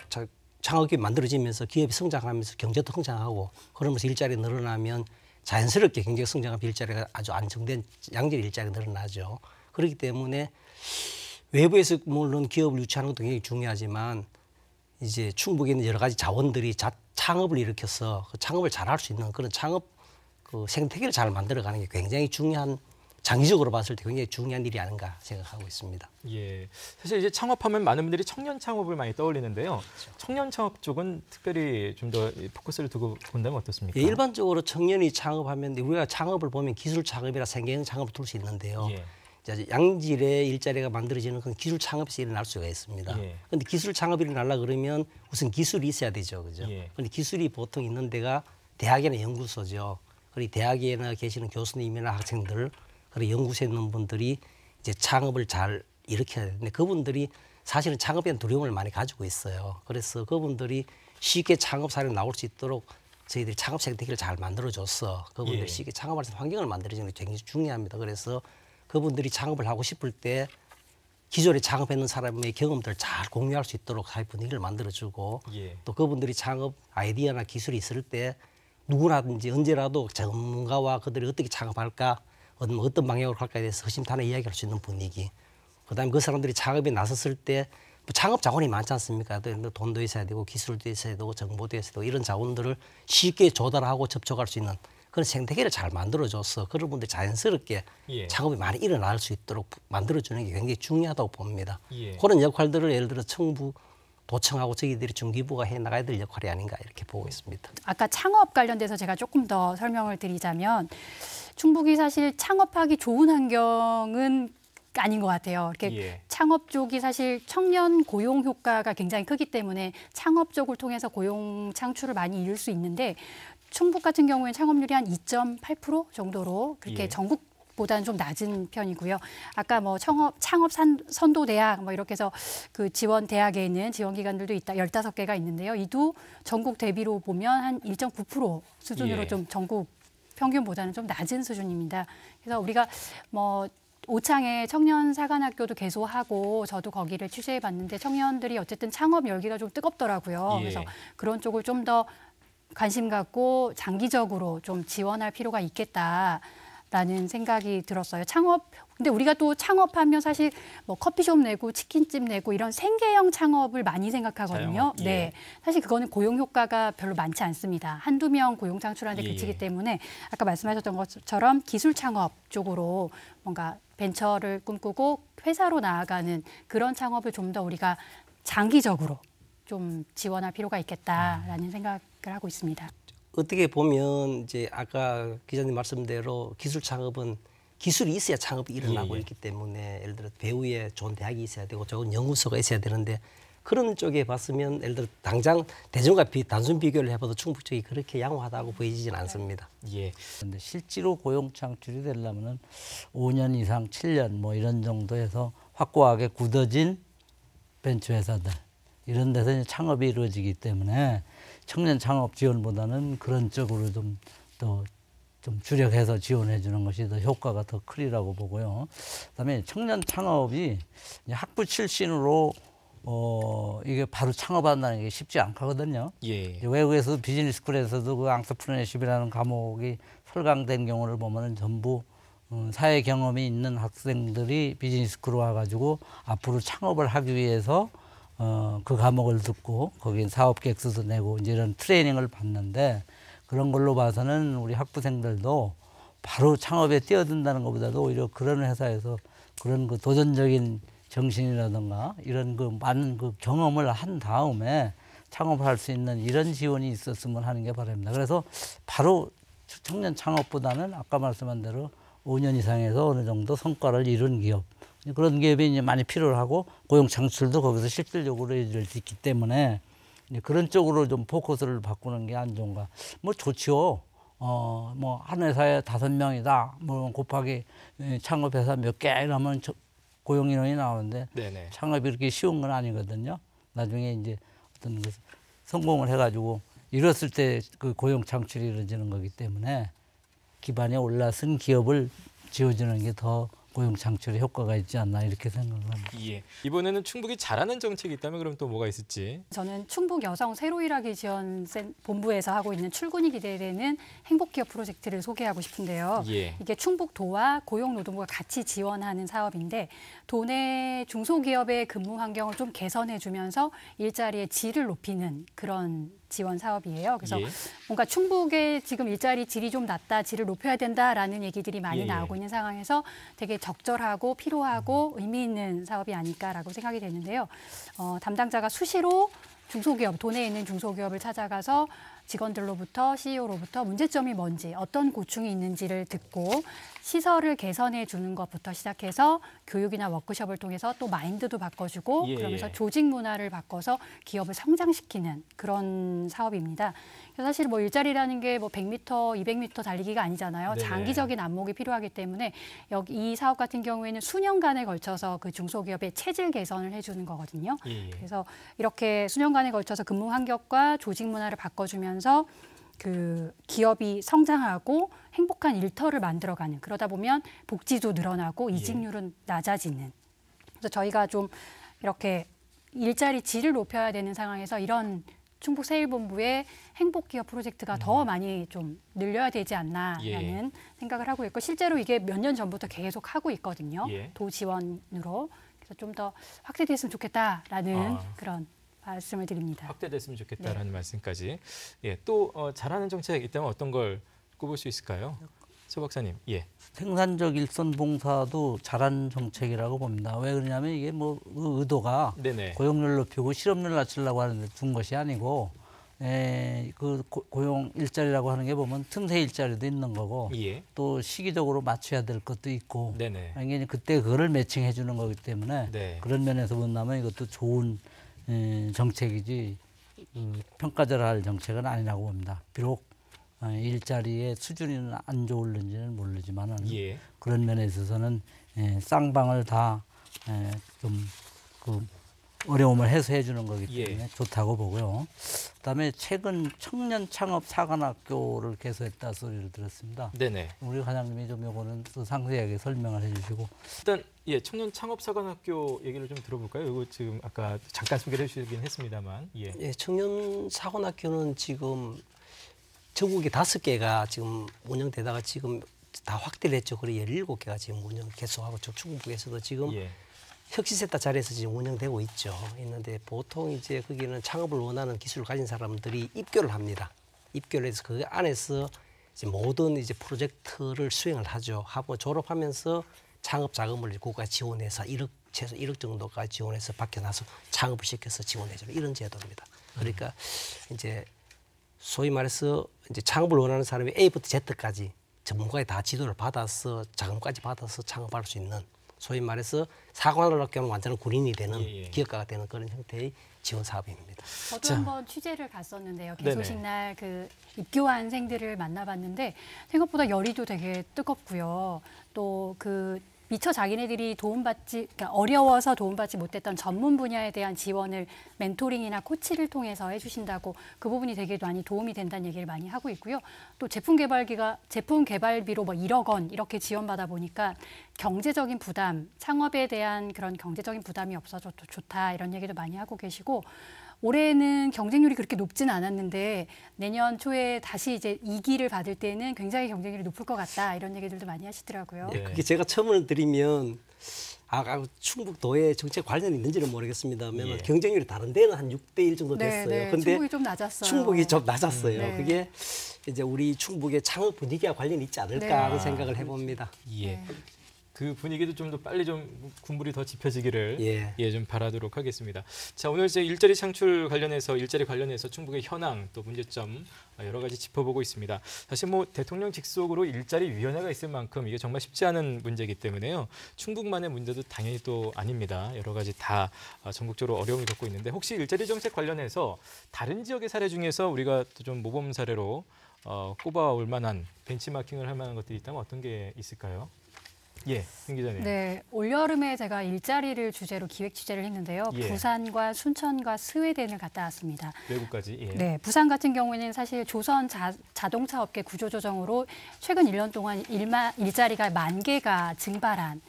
창업이 만들어지면서 기업이 성장하면서 경제도 성장하고 그러면서 일자리 늘어나면 자연스럽게 경제 성장하면 일자리가 아주 안정된 양질 일자리가 늘어나죠. 그렇기 때문에 외부에서 물론 기업을 유치하는 것도 굉장히 중요하지만 이제 충북에 있는 여러 가지 자원들이 자, 창업을 일으켜서 그 창업을 잘 할 수 있는 그런 창업 그 생태계를 잘 만들어가는 게 굉장히 중요한 장기적으로 봤을 때 굉장히 중요한 일이 아닌가 생각하고 있습니다. 예, 사실 이제 창업하면 많은 분들이 청년 창업을 많이 떠올리는데요. 그렇죠. 청년 창업 쪽은 특별히 좀 더 포커스를 두고 본다면 어떻습니까? 예, 일반적으로 청년이 창업하면 우리가 창업을 보면 기술 창업이라 생계형 창업을 둘 수 있는데요. 예. 양질의 일자리가 만들어지는 그 기술 창업이 일어날 수가 있습니다. 그런데 예. 기술 창업이 일어나려 그러면 우선 기술이 있어야 되죠. 그죠? 예. 근데 기술이 보통 있는 데가 대학이나 연구소죠. 그리고 대학에나 계시는 교수님이나 학생들 그리고 연구소에 있는 분들이 이제 창업을 잘 일으켜야 되는데 그분들이 사실은 창업에 대한 두려움을 많이 가지고 있어요. 그래서 그분들이 쉽게 창업 사례로 나올 수 있도록 저희들이 창업 생태계를 잘 만들어줬어. 그분들 예. 쉽게 창업할 수 있는 환경을 만들어주는 게 굉장히 중요합니다. 그래서 그분들이 창업을 하고 싶을 때 기존에 창업했는 사람의 경험들을 잘 공유할 수 있도록 사회 분위기를 만들어주고 예. 또 그분들이 창업 아이디어나 기술이 있을 때 누구라든지 언제라도 전문가와 그들이 어떻게 창업할까 어떤, 어떤 방향으로 갈까에 대해서 허심탄회 이야기할 수 있는 분위기. 그다음에 그 사람들이 작업에 나섰을 때뭐 창업 자원이 많지 않습니까? 뭐 돈도 있어야 되고 기술도 있어야 되고 정보도 있어야 되고 이런 자원들을 쉽게 조달하고 접촉할 수 있는 그런 생태계를 잘 만들어줘서 그런 분들 자연스럽게 예. 작업이 많이 일어날 수 있도록 만들어주는 게 굉장히 중요하다고 봅니다. 예. 그런 역할들을 예를 들어 청부 도청하고 저희들이 중기부가 해 나가야 될 역할이 아닌가 이렇게 보고 있습니다. 아까 창업 관련돼서 제가 조금 더 설명을 드리자면 충북이 사실 창업하기 좋은 환경은 아닌 것 같아요. 이렇게 예. 창업 쪽이 사실 청년 고용 효과가 굉장히 크기 때문에 창업 쪽을 통해서 고용 창출을 많이 이룰 수 있는데 충북 같은 경우에는 창업률이 한 2.8% 정도로 그렇게 예. 전국 보다는 좀 낮은 편이고요. 아까 뭐창업 창업 산, 선도 대학 뭐 이렇게 해서 그 지원 대학에 있는 지원 기관들도 있다 열다섯 개가 있는데요. 이도 전국 대비로 보면 한 1.9% 수준으로 예. 좀 전국 평균보다는 좀 낮은 수준입니다. 그래서 우리가 뭐 오창에 청년 사관학교도 개소하고 저도 거기를 취재해 봤는데 청년들이 어쨌든 창업 열기가 좀 뜨겁더라고요. 예. 그래서 그런 쪽을 좀 더 관심 갖고 장기적으로 좀 지원할 필요가 있겠다. 라는 생각이 들었어요. 창업 근데 우리가 또 창업하면 사실 뭐 커피숍 내고 치킨집 내고 이런 생계형 창업을 많이 생각하거든요. 예. 네. 사실 그거는 고용 효과가 별로 많지 않습니다. 한두 명 고용 창출하는 데 예, 예. 그치기 때문에 아까 말씀하셨던 것처럼 기술 창업 쪽으로 뭔가 벤처를 꿈꾸고 회사로 나아가는 그런 창업을 좀 더 우리가 장기적으로 좀 지원할 필요가 있겠다라는 아. 생각을 하고 있습니다. 어떻게 보면 이제 아까 기자님 말씀대로 기술 창업은 기술이 있어야 창업이 일어나고 예, 예. 있기 때문에 예를 들어 배우의 좋은 대학이 있어야 되고 좋은 연구소가 있어야 되는데 그런 쪽에 봤으면 예를 들어 당장 대중과 비, 단순 비교를 해봐도 충북 쪽이 그렇게 양호하다고 보이지는 않습니다. 예. 근데 실제로 고용 창출이 되려면은 5년 이상 7년 뭐 이런 정도에서 확고하게 굳어진 벤처 회사들 이런 데서 창업이 이루어지기 때문에 청년 창업 지원보다는 그런 쪽으로 좀 더좀 좀 주력해서 지원해 주는 것이 더 효과가 더 크리라고 보고요. 그다음에 청년 창업이 학부 출신으로 어 이게 바로 창업한다는 게 쉽지 않거든요. 예. 외국에서 비즈니스 스쿨에서도 그 앙스프레네십이라는 과목이 설강된 경우를 보면은 전부 음, 사회 경험이 있는 학생들이 비즈니스크로 와가지고 앞으로 창업을 하기 위해서 어, 그 과목을 듣고 거긴 사업 계획서도 내고 이제 이런 트레이닝을 받는데 그런 걸로 봐서는 우리 학부생들도 바로 창업에 뛰어든다는 것보다도 오히려 그런 회사에서 그런 그 도전적인 정신이라든가 이런 그 많은 그 경험을 한 다음에 창업할 수 있는 이런 지원이 있었으면 하는 게 바랍니다. 그래서 바로 청년 창업보다는 아까 말씀한 대로 5년 이상에서 어느 정도 성과를 이룬 기업 그런 기업이 이제 많이 필요하고 고용 창출도 거기서 실질적으로 이룰 수 있기 때문에 그런 쪽으로 좀 포커스를 바꾸는 게 안 좋은가. 뭐 좋지요. 어, 뭐, 한 회사에 다섯 명이다. 뭐, 곱하기 예, 창업회사 몇 개, 이러면 고용인원이 나오는데 네네. 창업이 이렇게 쉬운 건 아니거든요. 나중에 이제 어떤 그 성공을 해가지고 이뤘을 때 그 고용 창출이 이루어지는 거기 때문에 기반에 올라선 기업을 지어주는 게 더 고용 창출에 효과가 있지 않나 이렇게 생각합니다. 예. 이번에는 충북이 잘하는 정책이 있다면 그럼 또 뭐가 있을지? 저는 충북 여성 새로 일하기 지원 본부에서 하고 있는 출근이 기대되는 행복기업 프로젝트를 소개하고 싶은데요. 예. 이게 충북도와 고용노동부가 같이 지원하는 사업인데 도내 중소기업의 근무 환경을 좀 개선해주면서 일자리의 질을 높이는 그런 지원 사업이에요. 그래서 예. 뭔가 충북의 지금 일자리 질이 좀 낮다, 질을 높여야 된다라는 얘기들이 많이 예, 예. 나오고 있는 상황에서 되게 적절하고 필요하고 의미 있는 사업이 아닐까라고 생각이 되는데요. 어, 담당자가 수시로 중소기업, 도내에 있는 중소기업을 찾아가서 직원들로부터 CEO로부터 문제점이 뭔지, 어떤 고충이 있는지를 듣고 시설을 개선해 주는 것부터 시작해서 교육이나 워크숍을 통해서 또 마인드도 바꿔주고 예, 그러면서 예. 조직 문화를 바꿔서 기업을 성장시키는 그런 사업입니다. 사실 뭐 일자리라는 게 뭐 100m, 200m 달리기가 아니잖아요. 장기적인 안목이 필요하기 때문에 여기 이 사업 같은 경우에는 수년간에 걸쳐서 그 중소기업의 체질 개선을 해주는 거거든요. 예, 예. 그래서 이렇게 수년간에 걸쳐서 근무 환경과 조직 문화를 바꿔주면서 그 기업이 성장하고 행복한 일터를 만들어가는 그러다 보면 복지도 늘어나고 예. 이직률은 낮아지는 그래서 저희가 좀 이렇게 일자리 질을 높여야 되는 상황에서 이런 충북 세일본부의 행복기업 프로젝트가 음. 더 많이 좀 늘려야 되지 않나라는 예. 생각을 하고 있고 실제로 이게 몇 년 전부터 계속 하고 있거든요. 예. 도지원으로 그래서 좀 더 확대됐으면 좋겠다라는 아. 그런 말씀을 드립니다. 확대됐으면 좋겠다라는 네. 말씀까지. 예, 또 어, 잘하는 정책 있다면 어떤 걸 꼽을 수 있을까요? 최 박사님, 예. 생산적 일선 봉사도 잘한 정책이라고 봅니다. 왜 그러냐면 이게 뭐 그 의도가 네네. 고용률 높이고 실업률 낮추려고 하는데 둔 것이 아니고 에, 예, 그 고, 용 일자리라고 하는 게 보면 틈새 일자리도 있는 거고 예. 또 시기적으로 맞춰야 될 것도 있고 당연히 그러니까 그때 그거를 매칭해 주는 거기 때문에 네. 그런 면에서 본다면 이것도 좋은 예, 정책이지 평가절할 하 정책은 아니라고 봅니다. 비록 어, 일자리의 수준이 안 좋을는지는 모르지만 예. 그런 면에 있어서는 예, 쌍방을 다좀 예, 그 어려움을 해소해 주는 거기 예. 때문에 예. 좋다고 보고요. 그다음에 최근 청년 창업 사관학교를 개설했다 소리를 들었습니다. 네네. 우리 과장님이 좀 요거는 상세하게 설명을 해주시고 일단 예 청년 창업 사관학교 얘기를 좀 들어볼까요? 이거 지금 아까 잠깐 소개를 해주긴 했습니다만 예. 예 청년 사관학교는 지금 전국에 다섯 개가 지금 운영되다가 지금 다 확대를 죠 그리고 열일곱 개가 지금 운영 개소하고 저 충북에서도 지금 예. 혁신센터 자리에서 지금 운영되고 있죠. 있는데 보통 이제 거기는 창업을 원하는 기술을 가진 사람들이 입교를 합니다. 입교를 해서 그 안에서 이제 모든 이제 프로젝트를 수행을 하죠. 하고 졸업하면서 창업 자금을 국가 지원해서 1억 최소 1억 정도가 지원해서 밖에 나서 창업을 시켜서 지원해주는 이런 제도입니다. 그러니까 음. 이제 소위 말해서 이제 창업을 원하는 사람이 A부터 Z까지 전문가의 다 지도를 받아서 자금까지 받아서 창업할 수 있는 소위 말해서 사관을 얻게 하면 완전한 군인이 되는 예, 예. 기업가가 되는 그런 형태의 지원 사업입니다. 저도 자. 한번 취재를 갔었는데요. 개소식 날그 입교한 생들을 만나봤는데 생각보다 열의도 되게 뜨겁고요. 또그 미처 자기네들이 도움받지 그러니까 어려워서 도움받지 못했던 전문 분야에 대한 지원을 멘토링이나 코치를 통해서 해주신다고 그 부분이 되게 많이 도움이 된다는 얘기를 많이 하고 있고요. 또 제품 개발비가 제품 개발비로 뭐 1억 원 이렇게 지원받아 보니까 경제적인 부담, 창업에 대한 그런 경제적인 부담이 없어서 좋다 이런 얘기도 많이 하고 계시고 올해는 경쟁률이 그렇게 높지는 않았는데 내년 초에 다시 이제 이기를 받을 때는 굉장히 경쟁률이 높을 것 같다 이런 얘기들도 많이 하시더라고요. 예, 네, 그게 제가 처음을 드리면 아, 아 충북도에 정책 관련이 있는지는 모르겠습니다만 예. 경쟁률이 다른 데는 한 6대 1 정도 네, 됐어요. 네, 네. 근데 충북이 좀 낮았어요. 충북이 좀 음. 낮았어요. 네. 그게 이제 우리 충북의 창업 분위기와 관련이 있지 않을까 네. 하는 생각을 해봅니다. 네. 예. 그 분위기도 좀 더 빨리 좀 군불이 더 지펴지기를 예. 예. 바라도록 하겠습니다. 자 오늘 이제 일자리 창출 관련해서 일자리 관련해서 충북의 현황 또 문제점 아, 여러 가지 짚어보고 있습니다. 사실 뭐 대통령 직속으로 일자리 위원회가 있을 만큼 이게 정말 쉽지 않은 문제이기 때문에요. 충북만의 문제도 당연히 또 아닙니다. 여러 가지 다 아, 전국적으로 어려움을 겪고 있는데 혹시 일자리 정책 관련해서 다른 지역의 사례 중에서 우리가 또좀 모범 사례로 어, 꼽아올 만한 벤치마킹을 할 만한 것들이 있다면 어떤 게 있을까요? 예, 김 기자님. 네, 올여름에 제가 일자리를 주제로 기획 취재를 했는데요. 예. 부산과 순천과 스웨덴을 갔다 왔습니다. 외국까지? 예. 네, 부산 같은 경우에는 사실 조선 자, 자동차 업계 구조조정으로 최근 1년 동안 일마, 일자리가 만 개가 증발한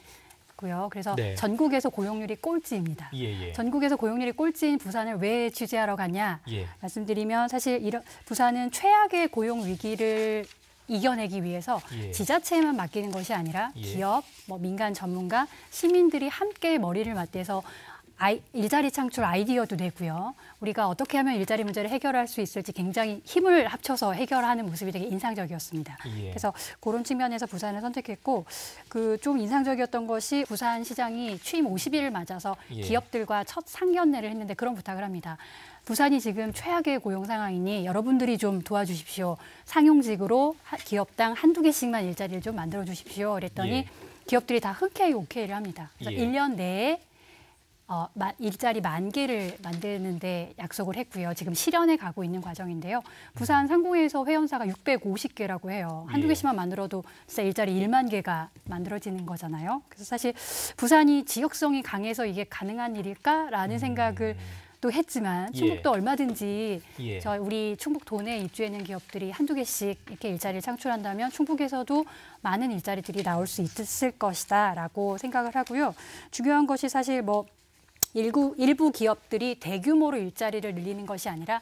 고요. 그래서 네. 전국에서 고용률이 꼴찌입니다. 예, 예. 전국에서 고용률이 꼴찌인 부산을 왜 취재하러 갔냐 예. 말씀드리면 사실 이런 부산은 최악의 고용 위기를 이겨내기 위해서 예. 지자체에만 맡기는 것이 아니라 예. 기업, 뭐 민간 전문가, 시민들이 함께 머리를 맞대서 아이, 일자리 창출 아이디어도 내고요. 우리가 어떻게 하면 일자리 문제를 해결할 수 있을지 굉장히 힘을 합쳐서 해결하는 모습이 되게 인상적이었습니다. 예. 그래서 그런 측면에서 부산을 선택했고 그 좀 인상적이었던 것이 부산시장이 취임 50일을 맞아서 예. 기업들과 첫 상견례를 했는데 그런 부탁을 합니다. 부산이 지금 최악의 고용 상황이니 여러분들이 좀 도와주십시오. 상용직으로 기업당 한두 개씩만 일자리를 좀 만들어 주십시오. 그랬더니 예. 기업들이 다 흔쾌히 오케이를 합니다. 그래서 예. 1년 내에 어, 일자리 만 개를 만드는데 약속을 했고요. 지금 실현해 가고 있는 과정인데요. 부산 음. 상공회에서 회원사가 650개라고 해요. 한두 예. 개씩만 만들어도 진짜 일자리 1만 개가 만들어지는 거잖아요. 그래서 사실 부산이 지역성이 강해서 이게 가능한 일일까라는 음. 생각을 또 했지만 예. 충북도 예. 얼마든지 예. 저 우리 충북 도내에 입주해 있는 기업들이 한두 개씩 이렇게 일자리를 창출한다면 충북에서도 많은 일자리들이 나올 수 있을 것이다라고 생각을 하고요. 중요한 것이 사실 뭐 일부, 일부 기업들이 대규모로 일자리를 늘리는 것이 아니라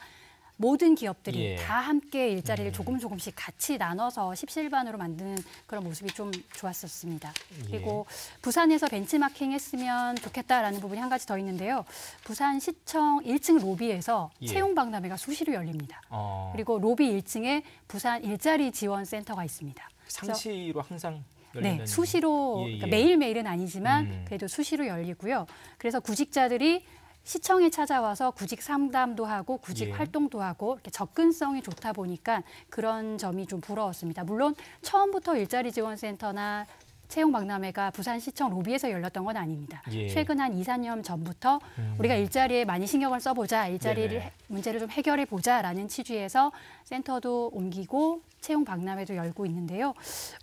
모든 기업들이 예. 다 함께 일자리를 음. 조금 조금씩 같이 나눠서 십실반으로 만드는 그런 모습이 좀 좋았었습니다. 예. 그리고 부산에서 벤치마킹 했으면 좋겠다라는 부분이 한 가지 더 있는데요. 부산시청 1층 로비에서 예. 채용박람회가 수시로 열립니다. 어. 그리고 로비 1층에 부산 일자리 지원센터가 있습니다. 상시로 항상 네, 수시로 예, 예. 그러니까 매일매일은 아니지만 음. 그래도 수시로 열리고요. 그래서 구직자들이 시청에 찾아와서 구직 상담도 하고 구직 예. 활동도 하고 이렇게 접근성이 좋다 보니까 그런 점이 좀 부러웠습니다. 물론 처음부터 일자리 지원센터나 채용 박람회가 부산시청 로비에서 열렸던 건 아닙니다. 예. 최근 한 2, 3년 전부터 음. 우리가 일자리에 많이 신경을 써보자, 일자리를 네 문제를 좀 해결해 보자라는 취지에서 센터도 옮기고 채용 박람회도 열고 있는데요.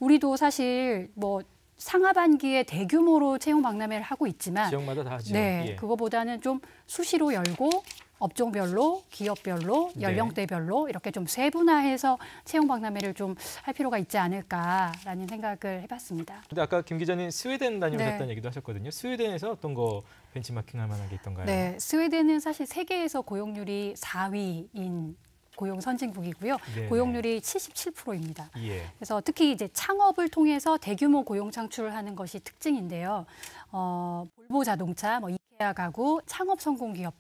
우리도 사실 뭐 상하반기에 대규모로 채용 박람회를 하고 있지만 지역마다 다 하죠. 네, 예. 그거보다는 좀 수시로 열고 업종별로, 기업별로, 네. 연령대별로 네. 이렇게 좀 세분화해서 채용 박람회를 좀 할 필요가 있지 않을까라는 생각을 해봤습니다. 근데 아까 김 기자님 스웨덴 다녀오셨다는 네. 얘기도 하셨거든요. 스웨덴에서 어떤 거 벤치마킹할 만한 게 있던가요? 네, 스웨덴은 사실 세계에서 고용률이 4위인 고용 선진국이고요. 네. 고용률이 77%입니다. 예. 그래서 특히 이제 창업을 통해서 대규모 고용 창출을 하는 것이 특징인데요. 어, 볼보 자동차, 뭐 이케아 가구, 창업 성공 기업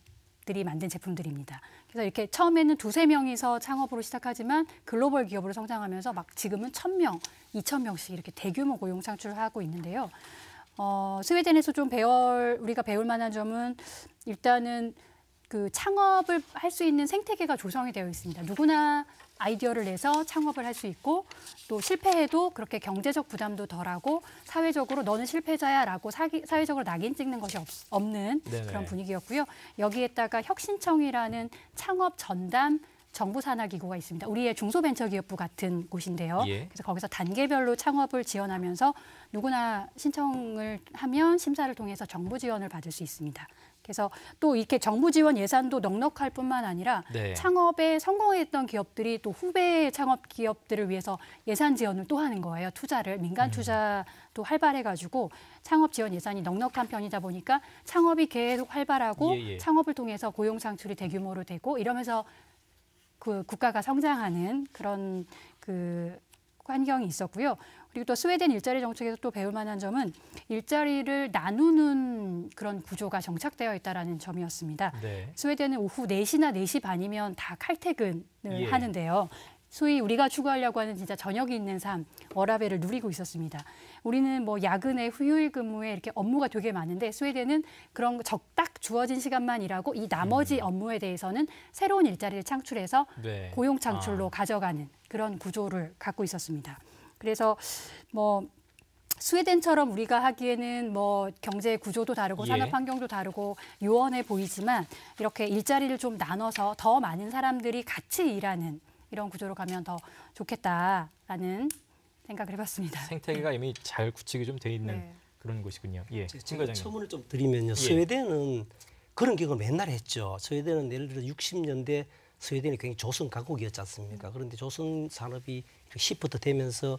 들이 만든 제품들입니다. 그래서 이렇게 처음에는 두세 명이서 창업으로 시작하지만 글로벌 기업으로 성장하면서 막 지금은 천 명, 이천 명씩 이렇게 대규모 고용 창출을 하고 있는데요. 어, 스웨덴에서 좀 배울 우리가 배울 만한 점은 일단은 그 창업을 할 수 있는 생태계가 조성이 되어 있습니다. 누구나 아이디어를 내서 창업을 할 수 있고 또 실패해도 그렇게 경제적 부담도 덜하고 사회적으로 너는 실패자야라고 사기, 사회적으로 낙인 찍는 것이 없, 없는 그런 분위기였고요. 여기에다가 혁신청이라는 창업 전담 정부 산하 기구가 있습니다. 우리의 중소벤처기업부 같은 곳인데요. 예. 그래서 거기서 단계별로 창업을 지원하면서 누구나 신청을 하면 심사를 통해서 정부 지원을 받을 수 있습니다. 그래서 또 이렇게 정부 지원 예산도 넉넉할 뿐만 아니라 네. 창업에 성공했던 기업들이 또 후배 창업 기업들을 위해서 예산 지원을 또 하는 거예요. 투자를 민간 음. 투자도 활발해 가지고 창업 지원 예산이 넉넉한 편이다 보니까 창업이 계속 활발하고 예, 예. 창업을 통해서 고용 창출이 대규모로 되고 이러면서 그 국가가 성장하는 그런 그 환경이 있었고요. 그리고 또 스웨덴 일자리 정책에서 또 배울 만한 점은 일자리를 나누는 그런 구조가 정착되어 있다라는 점이었습니다. 네. 스웨덴은 오후 4시나 4시 반이면 다 칼퇴근을 예. 하는데요. 소위 우리가 추구하려고 하는 진짜 저녁이 있는 삶, 워라벨을 누리고 있었습니다. 우리는 뭐 야근에 휴일 근무에 이렇게 업무가 되게 많은데 스웨덴은 그런 적 딱 주어진 시간만 일하고 이 나머지 음. 업무에 대해서는 새로운 일자리를 창출해서 네. 고용 창출로 아. 가져가는 그런 구조를 갖고 있었습니다. 그래서 뭐 스웨덴처럼 우리가 하기에는 뭐 경제 구조도 다르고 예. 산업 환경도 다르고 요원해 보이지만 이렇게 일자리를 좀 나눠서 더 많은 사람들이 같이 일하는 이런 구조로 가면 더 좋겠다라는 생각을 해봤습니다. 생태계가 이미 잘 구축이 좀 돼 있는 네. 그런 곳이군요. 예, 제가 첨언을 좀 드리면요. 예. 스웨덴은 예. 그런 경우 맨날 했죠. 스웨덴은 예를 들어 60년대 스웨덴이 굉장히 조선 가국이었지 않습니까? 음. 그런데 조선 산업이 시프트 되면서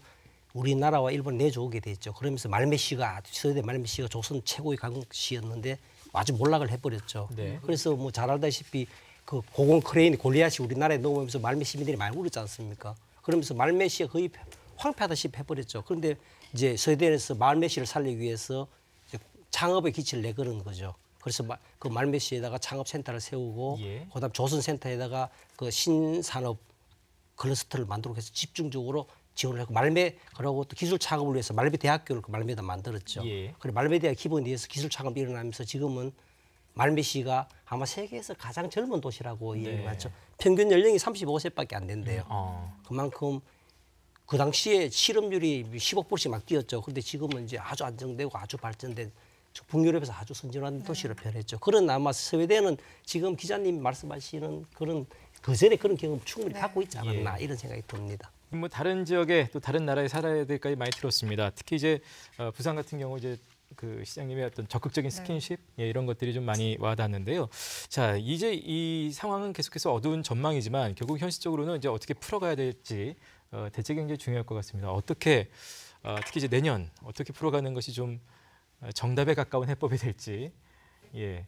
우리나라와 일본 내줘오게 됐죠. 그러면서 말메시가 서대 말메시가 조선 최고의 강국시였는데 아주 몰락을 해버렸죠. 네. 그래서 뭐 잘 알다시피 그 고공 크레인 골리앗이 우리나라에 넘어오면서 말메 시민들이 많이 울었지 않습니까? 그러면서 말메시가 거의 황폐하다시피 해버렸죠. 그런데 이제 서대에서 말메시를 살리기 위해서 이제 창업의 기치를 내걸은 거죠. 그래서 그 말메시에다가 창업센터를 세우고 예. 그다음 조선센터에다가 그 신산업 클러스터를 만들고 해서 집중적으로 지원을 했고 말매 그러고 또 기술 창업을 위해서 말매 대학교를 그 말매다 만들었죠. 예. 그리고 말매 대학 기본 위해서 기술 창업이 일어나면서 지금은 말미시가 아마 세계에서 가장 젊은 도시라고 네. 이해를 하죠. 평균 연령이 35세밖에 안 된대요. 음, 어. 그만큼 그 당시에 실업률이 15%씩 막 뛰었죠. 그런데 지금은 이제 아주 안정되고 아주 발전된 북유럽에서 아주 선진화된 네. 도시로 변했죠. 그런 아마 스웨덴은 지금 기자님 말씀하시는 그런 그 전에 그런 경험 충분히 네. 갖고 있지 않았나 예. 이런 생각이 듭니다. 뭐 다른 지역에 또 다른 나라에 살아야 될까지 많이 들었습니다. 특히 이제 어, 부산 같은 경우 이제 그 시장님의 어떤 적극적인 네. 스킨십 네. 예, 이런 것들이 좀 많이 와닿는데요. 자 이제 이 상황은 계속해서 어두운 전망이지만 결국 현실적으로는 이제 어떻게 풀어가야 될지 어, 대책 굉장히 중요할 것 같습니다. 어떻게 어, 특히 이제 내년 어떻게 풀어가는 것이 좀 정답에 가까운 해법이 될지 예.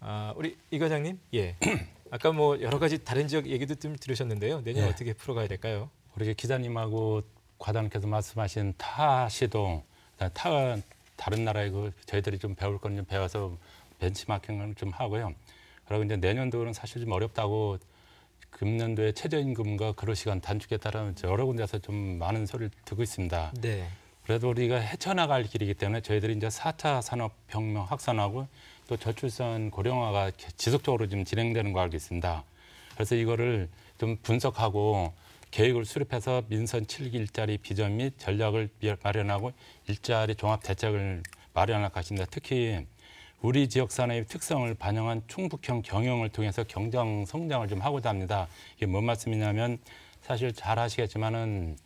아, 우리 이 과장님, 예. 아까 뭐 여러 가지 다른 지역 얘기도 좀 들으셨는데요. 내년 예. 어떻게 풀어가야 될까요? 우리 기자님하고 과장님께서 말씀하신 타 시동, 타 다른 나라에 그 저희들이 좀 배울 건 좀 배워서 벤치마킹을 좀 하고요. 그리고 이제 내년도는 사실 좀 어렵다고 금년도에 최저임금과 근로시간 단축에 따른 여러 군데서 좀 많은 소리를 듣고 있습니다. 네. 그래도 우리가 헤쳐나갈 길이기 때문에 저희들이 이제 4차 산업혁명 확산하고 또 저출산 고령화가 지속적으로 지금 진행되는 거 알고 있습니다. 그래서 이거를 좀 분석하고 계획을 수립해서 민선 7기 일자리 비전 및 전략을 마련하고 일자리 종합 대책을 마련할 것입니다. 특히 우리 지역 산업의 특성을 반영한 충북형 경영을 통해서 경쟁 성장을 좀 하고자 합니다. 이게 뭔 말씀이냐면 사실 잘 아시겠지만은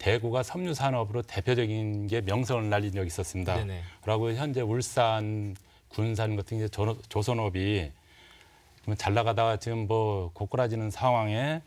대구가 섬유 산업으로 대표적인 게 명성을 날린 적이 있었습니다. 네네. 그리고 현재 울산, 군산 같은 게 조, 조선업이 뭐 잘 나가다가 지금 뭐 고꾸라지는 상황에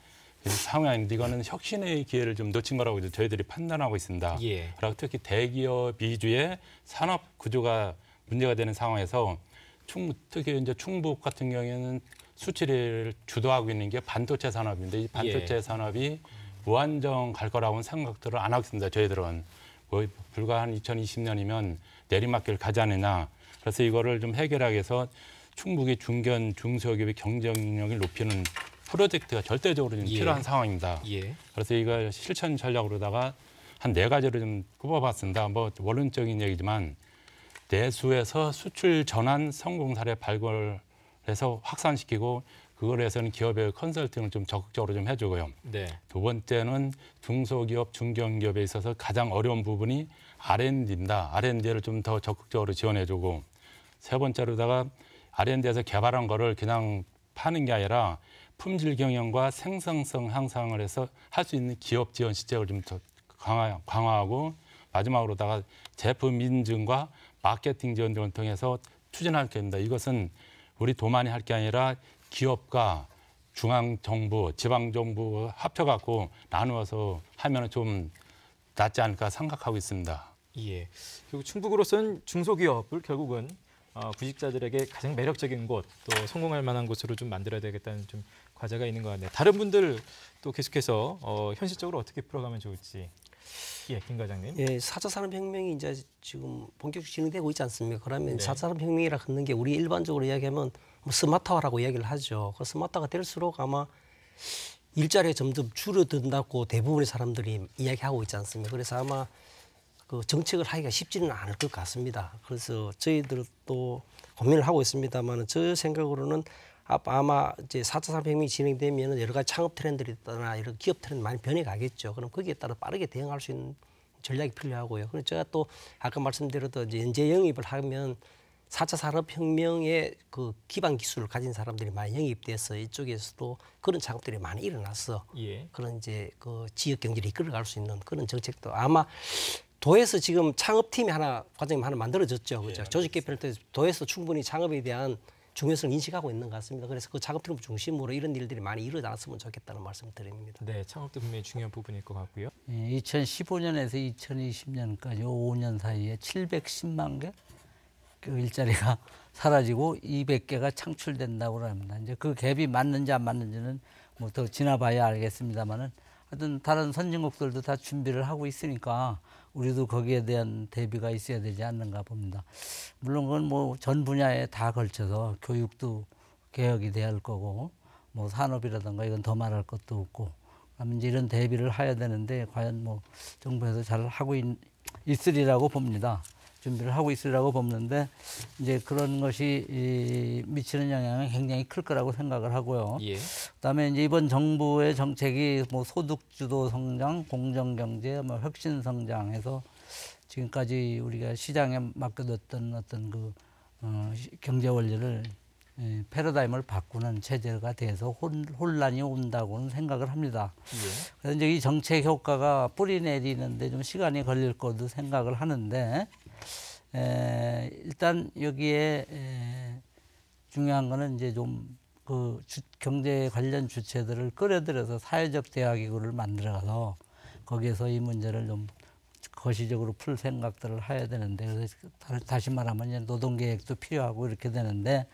상황인데 이거는 혁신의 기회를 좀 놓친 거라고 이제 저희들이 판단하고 있습니다. 예. 그리고 특히 대기업 위주의 산업 구조가 문제가 되는 상황에서 충, 특히 이제 충북 같은 경우에는 수출을 주도하고 있는 게 반도체 산업인데 이 반도체 예. 산업이 무한정 갈 거라고는 생각들을 안 하고 있습니다. 저희들은 거의 불과 한 2020년이면 내리막길 가지 않느냐. 그래서 이거를 좀 해결하기 위해서 충북의 중견 중소기업의 경쟁력을 높이는 프로젝트가 절대적으로 좀 예. 필요한 상황입니다. 예. 그래서 이거 실천 전략으로다가 한 네 가지를 좀 꼽아봤습니다. 뭐 원론적인 얘기지만 내수에서 수출 전환 성공 사례 발굴해서 확산시키고 그걸 해서는 기업의 컨설팅을 좀 적극적으로 좀 해주고요. 네. 두 번째는 중소기업, 중견기업에 있어서 가장 어려운 부분이 R&D입니다. R&D를 좀 더 적극적으로 지원해주고 세 번째로다가 R&D에서 개발한 거를 그냥 파는 게 아니라 품질 경영과 생산성 향상을 해서 할 수 있는 기업 지원 시책을 좀더 강화, 강화하고 마지막으로다가 제품 인증과 마케팅 지원 등을 통해서 추진할 계입니다 이것은 우리 도만이 할 게 아니라 기업과 중앙 정부, 지방 정부 합쳐 갖고 나누어서 하면 좀 낫지 않을까 생각하고 있습니다. 예. 결국 충북으로서 중소기업을 결국은 어, 구직자들에게 가장 매력적인 곳, 또 성공할 만한 곳으로 좀 만들어야 되겠다는 좀 과제가 있는 것 같네요. 다른 분들 또 계속해서 어, 현실적으로 어떻게 풀어가면 좋을지 예, 김 과장님. 예, 4차 산업혁명이 이제 지금 본격적으로 진행되고 있지 않습니까? 그러면 네. 4차 산업혁명이라 하는 게 우리 일반적으로 이야기하면 뭐 스마트화라고 이야기를 하죠. 그 스마트화가 될수록 아마 일자리가 점점 줄어든다고 대부분의 사람들이 이야기하고 있지 않습니까? 그래서 아마 그 정책을 하기가 쉽지는 않을 것 같습니다. 그래서 저희들도 고민을 하고 있습니다만 저 생각으로는 아마 이제 4차 산업혁명이 진행되면 여러 가지 창업 트렌드라나 이런 기업 트렌드 많이 변해가겠죠. 그럼 거기에 따라 빠르게 대응할 수 있는 전략이 필요하고요. 그래서 제가 또 아까 말씀드렸던 이제 연재 영입을 하면 4차 산업혁명의 그 기반 기술을 가진 사람들이 많이 영입돼서 이쪽에서도 그런 작업들이 많이 일어났어 예. 그런 이제 그 지역 경제를 이끌어갈 수 있는 그런 정책도 아마 도에서 지금 창업팀이 하나 과장님 하나 만들어졌죠. 그죠? 예, 조직 개편을 통해서 도에서 충분히 창업에 대한 중요성을 인식하고 있는 것 같습니다. 그래서 그 작업 팀럼 중심으로 이런 일들이 많이 일어나지 으면 좋겠다는 말씀 을 드립니다. 네, 창업도 분명히 중요한 부분일 것 같고요. 2015년에서 예, 2020년까지 5년 사이에 710만 개그 일자리가 사라지고 200개가 창출된다고 합니다. 이제 그 갭이 맞는지 안 맞는지는 뭐더 지나봐야 알겠습니다만은 하여튼 다른 선진국들도 다 준비를 하고 있으니까 우리도 거기에 대한 대비가 있어야 되지 않는가 봅니다. 물론 그건 뭐 전 분야에 다 걸쳐서 교육도 개혁이 돼야 할 거고 뭐 산업이라든가 이건 더 말할 것도 없고 그러면 이제 이런 대비를 해야 되는데 과연 뭐 정부에서 잘 하고 있, 있으리라고 봅니다. 준비를 하고 있으라고 봅는데 이제 그런 것이 이 미치는 영향은 굉장히 클 거라고 생각을 하고요. 예. 그다음에 이제 이번 정부의 정책이 뭐 소득 주도 성장, 공정 경제, 뭐 혁신 성장해서 지금까지 우리가 시장에 맡겨뒀던 어떤 그 어, 경제 원리를 예, 패러다임을 바꾸는 체제가 돼서 혼, 혼란이 온다고는 생각을 합니다. 예. 그래서 이제 이 정책 효과가 뿌리 내리는데 좀 시간이 걸릴 것도 생각을 하는데 에, 일단 여기에 에, 중요한 거는 이제 좀그 경제 관련 주체들을 끌어들여서 사회적 대화기구를 만들어서 거기에서 이 문제를 좀 거시적으로 풀 생각들을 해야 되는데 그래서 다시 말하면 노동 계획도 필요하고 이렇게 되는데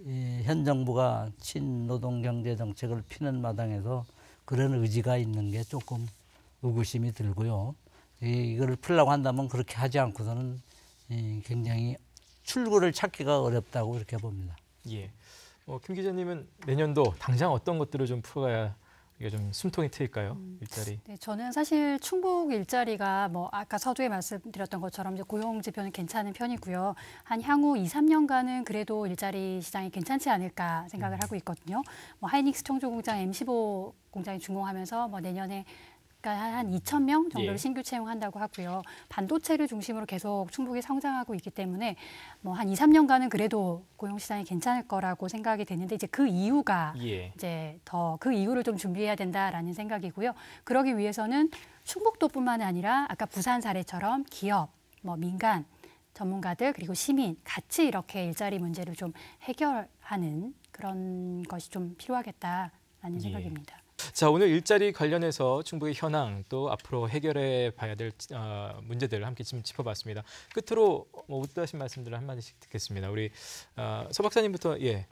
이, 현 정부가 친노동 경제 정책을 피는 마당에서 그런 의지가 있는 게 조금 의구심이 들고요. 예, 이걸 풀려고 한다면 그렇게 하지 않고서는 예, 굉장히 출구를 찾기가 어렵다고 이렇게 봅니다. 예. 어, 김 기자님은 내년도 당장 어떤 것들을 좀풀어야 이게 좀 숨통이 트일까요 음. 일자리? 네, 저는 사실 충북 일자리가 뭐 아까 서두에 말씀드렸던 것처럼 이제 고용 지표는 괜찮은 편이고요. 한 향후 2, 3년간은 그래도 일자리 시장이 괜찮지 않을까 생각을 음. 하고 있거든요. 뭐 하이닉스 청주 공장 M15 공장이 준공하면서 뭐 내년에 그러니까 한 2천 명 정도를 예. 신규 채용한다고 하고요. 반도체를 중심으로 계속 충북이 성장하고 있기 때문에 뭐 한 2, 3년간은 그래도 고용 시장이 괜찮을 거라고 생각이 되는데 이제 그 이유가 예. 이제 더 그 이유를 좀 준비해야 된다라는 생각이고요. 그러기 위해서는 충북도뿐만 아니라 아까 부산 사례처럼 기업, 뭐 민간 전문가들 그리고 시민 같이 이렇게 일자리 문제를 좀 해결하는 그런 것이 좀 필요하겠다라는 예. 생각입니다. 자 오늘 일자리 관련해서 충북의 현황 또 앞으로 해결해 봐야 될 어, 문제들 함께 지 짚어봤습니다. 끝으로 뭐 웃다신 말씀들 을한 마디씩 듣겠습니다. 우리 어, 서 박사님부터 예.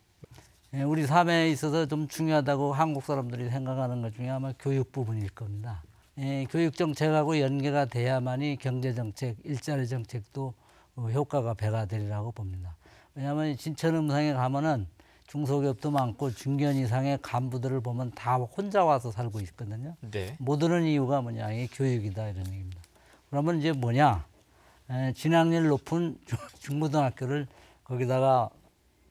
예, 우리 삶에 있어서 좀 중요하다고 한국 사람들이 생각하는 것 중에 아마 교육 부분일 겁니다. 예, 교육 정책하고 연계가 돼야만이 경제 정책, 일자리 정책도 효과가 배가 되리라고 봅니다. 왜냐하면 진천 음성에 가면은 중소기업도 많고 중견 이상의 간부들을 보면 다 혼자 와서 살고 있거든요. 네. 못 오는 이유가 뭐냐, 이게 교육이다 이런 얘기입니다. 그러면 이제 뭐냐, 에, 진학률 높은 중고등학교를 거기다가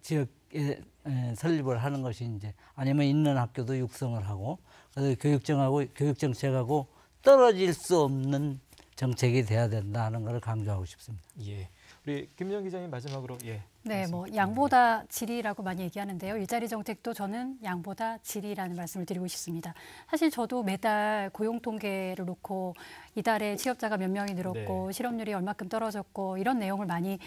지역에 에, 설립을 하는 것이 이제 아니면 있는 학교도 육성을 하고 그래서 교육정하고 교육정책하고 떨어질 수 없는 정책이 돼야 된다 하는 것을 강조하고 싶습니다. 예, 우리 김영 기자님 마지막으로 예 네, 뭐 양보다 질이라고 많이 얘기하는데요. 일자리 정책도 저는 양보다 질이라는 말씀을 드리고 싶습니다. 사실 저도 매달 고용 통계를 놓고 이달에 취업자가 몇 명이 늘었고 네. 실업률이 얼마큼 떨어졌고 이런 내용을 많이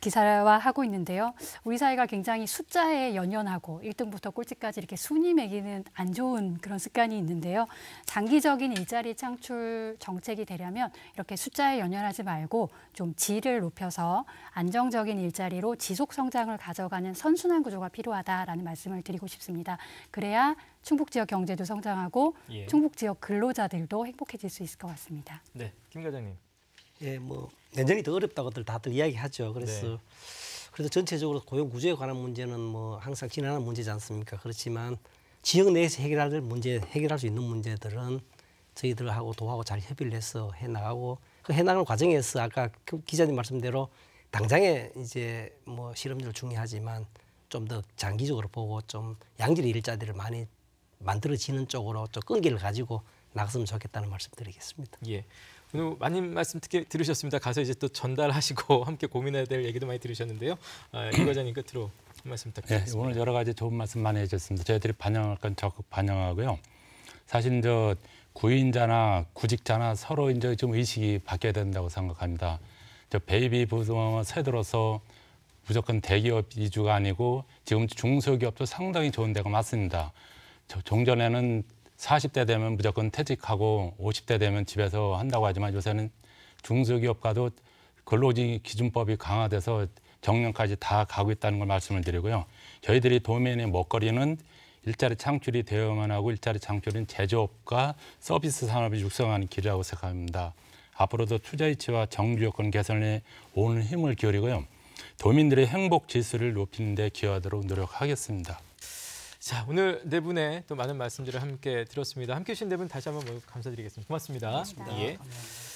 기사화하고 있는데요. 우리 사회가 굉장히 숫자에 연연하고 1등부터 꼴찌까지 이렇게 순위 매기는 안 좋은 그런 습관이 있는데요. 장기적인 일자리 창출 정책이 되려면 이렇게 숫자에 연연하지 말고 좀 질을 높여서 안정적인 일자리로 지속 성장을 가져가는 선순환 구조가 필요하다라는 말씀을 드리고 싶습니다. 그래야 충북 지역 경제도 성장하고 예. 충북 지역 근로자들도 행복해질 수 있을 것 같습니다. 네, 김 과장님. 예, 뭐 내년이 더 어렵다고들 다들 이야기하죠. 그래서 네. 그래서 전체적으로 고용 구조에 관한 문제는 뭐 항상 지난한 문제지 않습니까? 그렇지만 지역 내에서 해결할 문제, 해결할 수 있는 문제들은 저희들하고 도하고 잘 협의를 해서 해 나가고 그 해나가는 과정에서 아까 그 기자님 말씀대로 당장에 이제 뭐 실험들 중요하지만 좀 더 장기적으로 보고 좀 양질의 일자리를 많이 만들어지는 쪽으로 좀 끈기를 가지고 나갔으면 좋겠다는 말씀드리겠습니다. 예. 오늘 많은 말씀 특히 들으셨습니다. 가서 이제 또 전달하시고 함께 고민해야 될 얘기도 많이 들으셨는데요. 아, 이 과장님 끝으로 말씀 부탁드리겠습니다. 예, 오늘 여러 가지 좋은 말씀 많이 해주셨습니다. 저희들이 반영할 건 적극 반영하고요. 사실 저 구인자나 구직자나 서로 이제 좀 의식이 바뀌어야 된다고 생각합니다. 저 베이비 부모 세대로서 무조건 대기업 위주가 아니고 지금 중소기업도 상당히 좋은 데가 많습니다. 종전에는 40대 되면 무조건 퇴직하고 50대 되면 집에서 한다고 하지만 요새는 중소기업가도 근로직 기준법이 강화돼서 정년까지 다 가고 있다는 걸 말씀을 드리고요. 저희들이 도면의 먹거리는 일자리 창출이 되어야만 하고 일자리 창출은 제조업과 서비스 산업이 육성하는 길이라고 생각합니다. 앞으로도 투자 이치와 정주 여건 개선에 오는 힘을 기울이고요. 도민들의 행복 지수를 높이는 데 기여하도록 노력하겠습니다. 자 오늘 네 분의 또 많은 말씀들을 함께 들었습니다. 함께 해주신 네 분 다시 한번 감사드리겠습니다. 고맙습니다. 고맙습니다. 예. 네.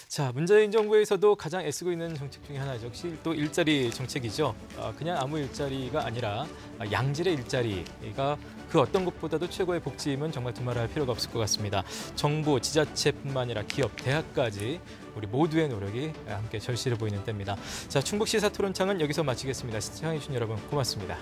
자 문재인 정부에서도 가장 애쓰고 있는 정책 중에 하나 죠 역시 또 일자리 정책이죠. 아, 그냥 아무 일자리가 아니라 아, 양질의 일자리가 그 어떤 것보다도 최고의 복지임은 정말 두말할 필요가 없을 것 같습니다. 정부, 지자체뿐만 아니라 기업, 대학까지 우리 모두의 노력이 함께 절실해 보이는 때입니다. 자 충북 시사 토론창은 여기서 마치겠습니다. 시청해주신 여러분 고맙습니다.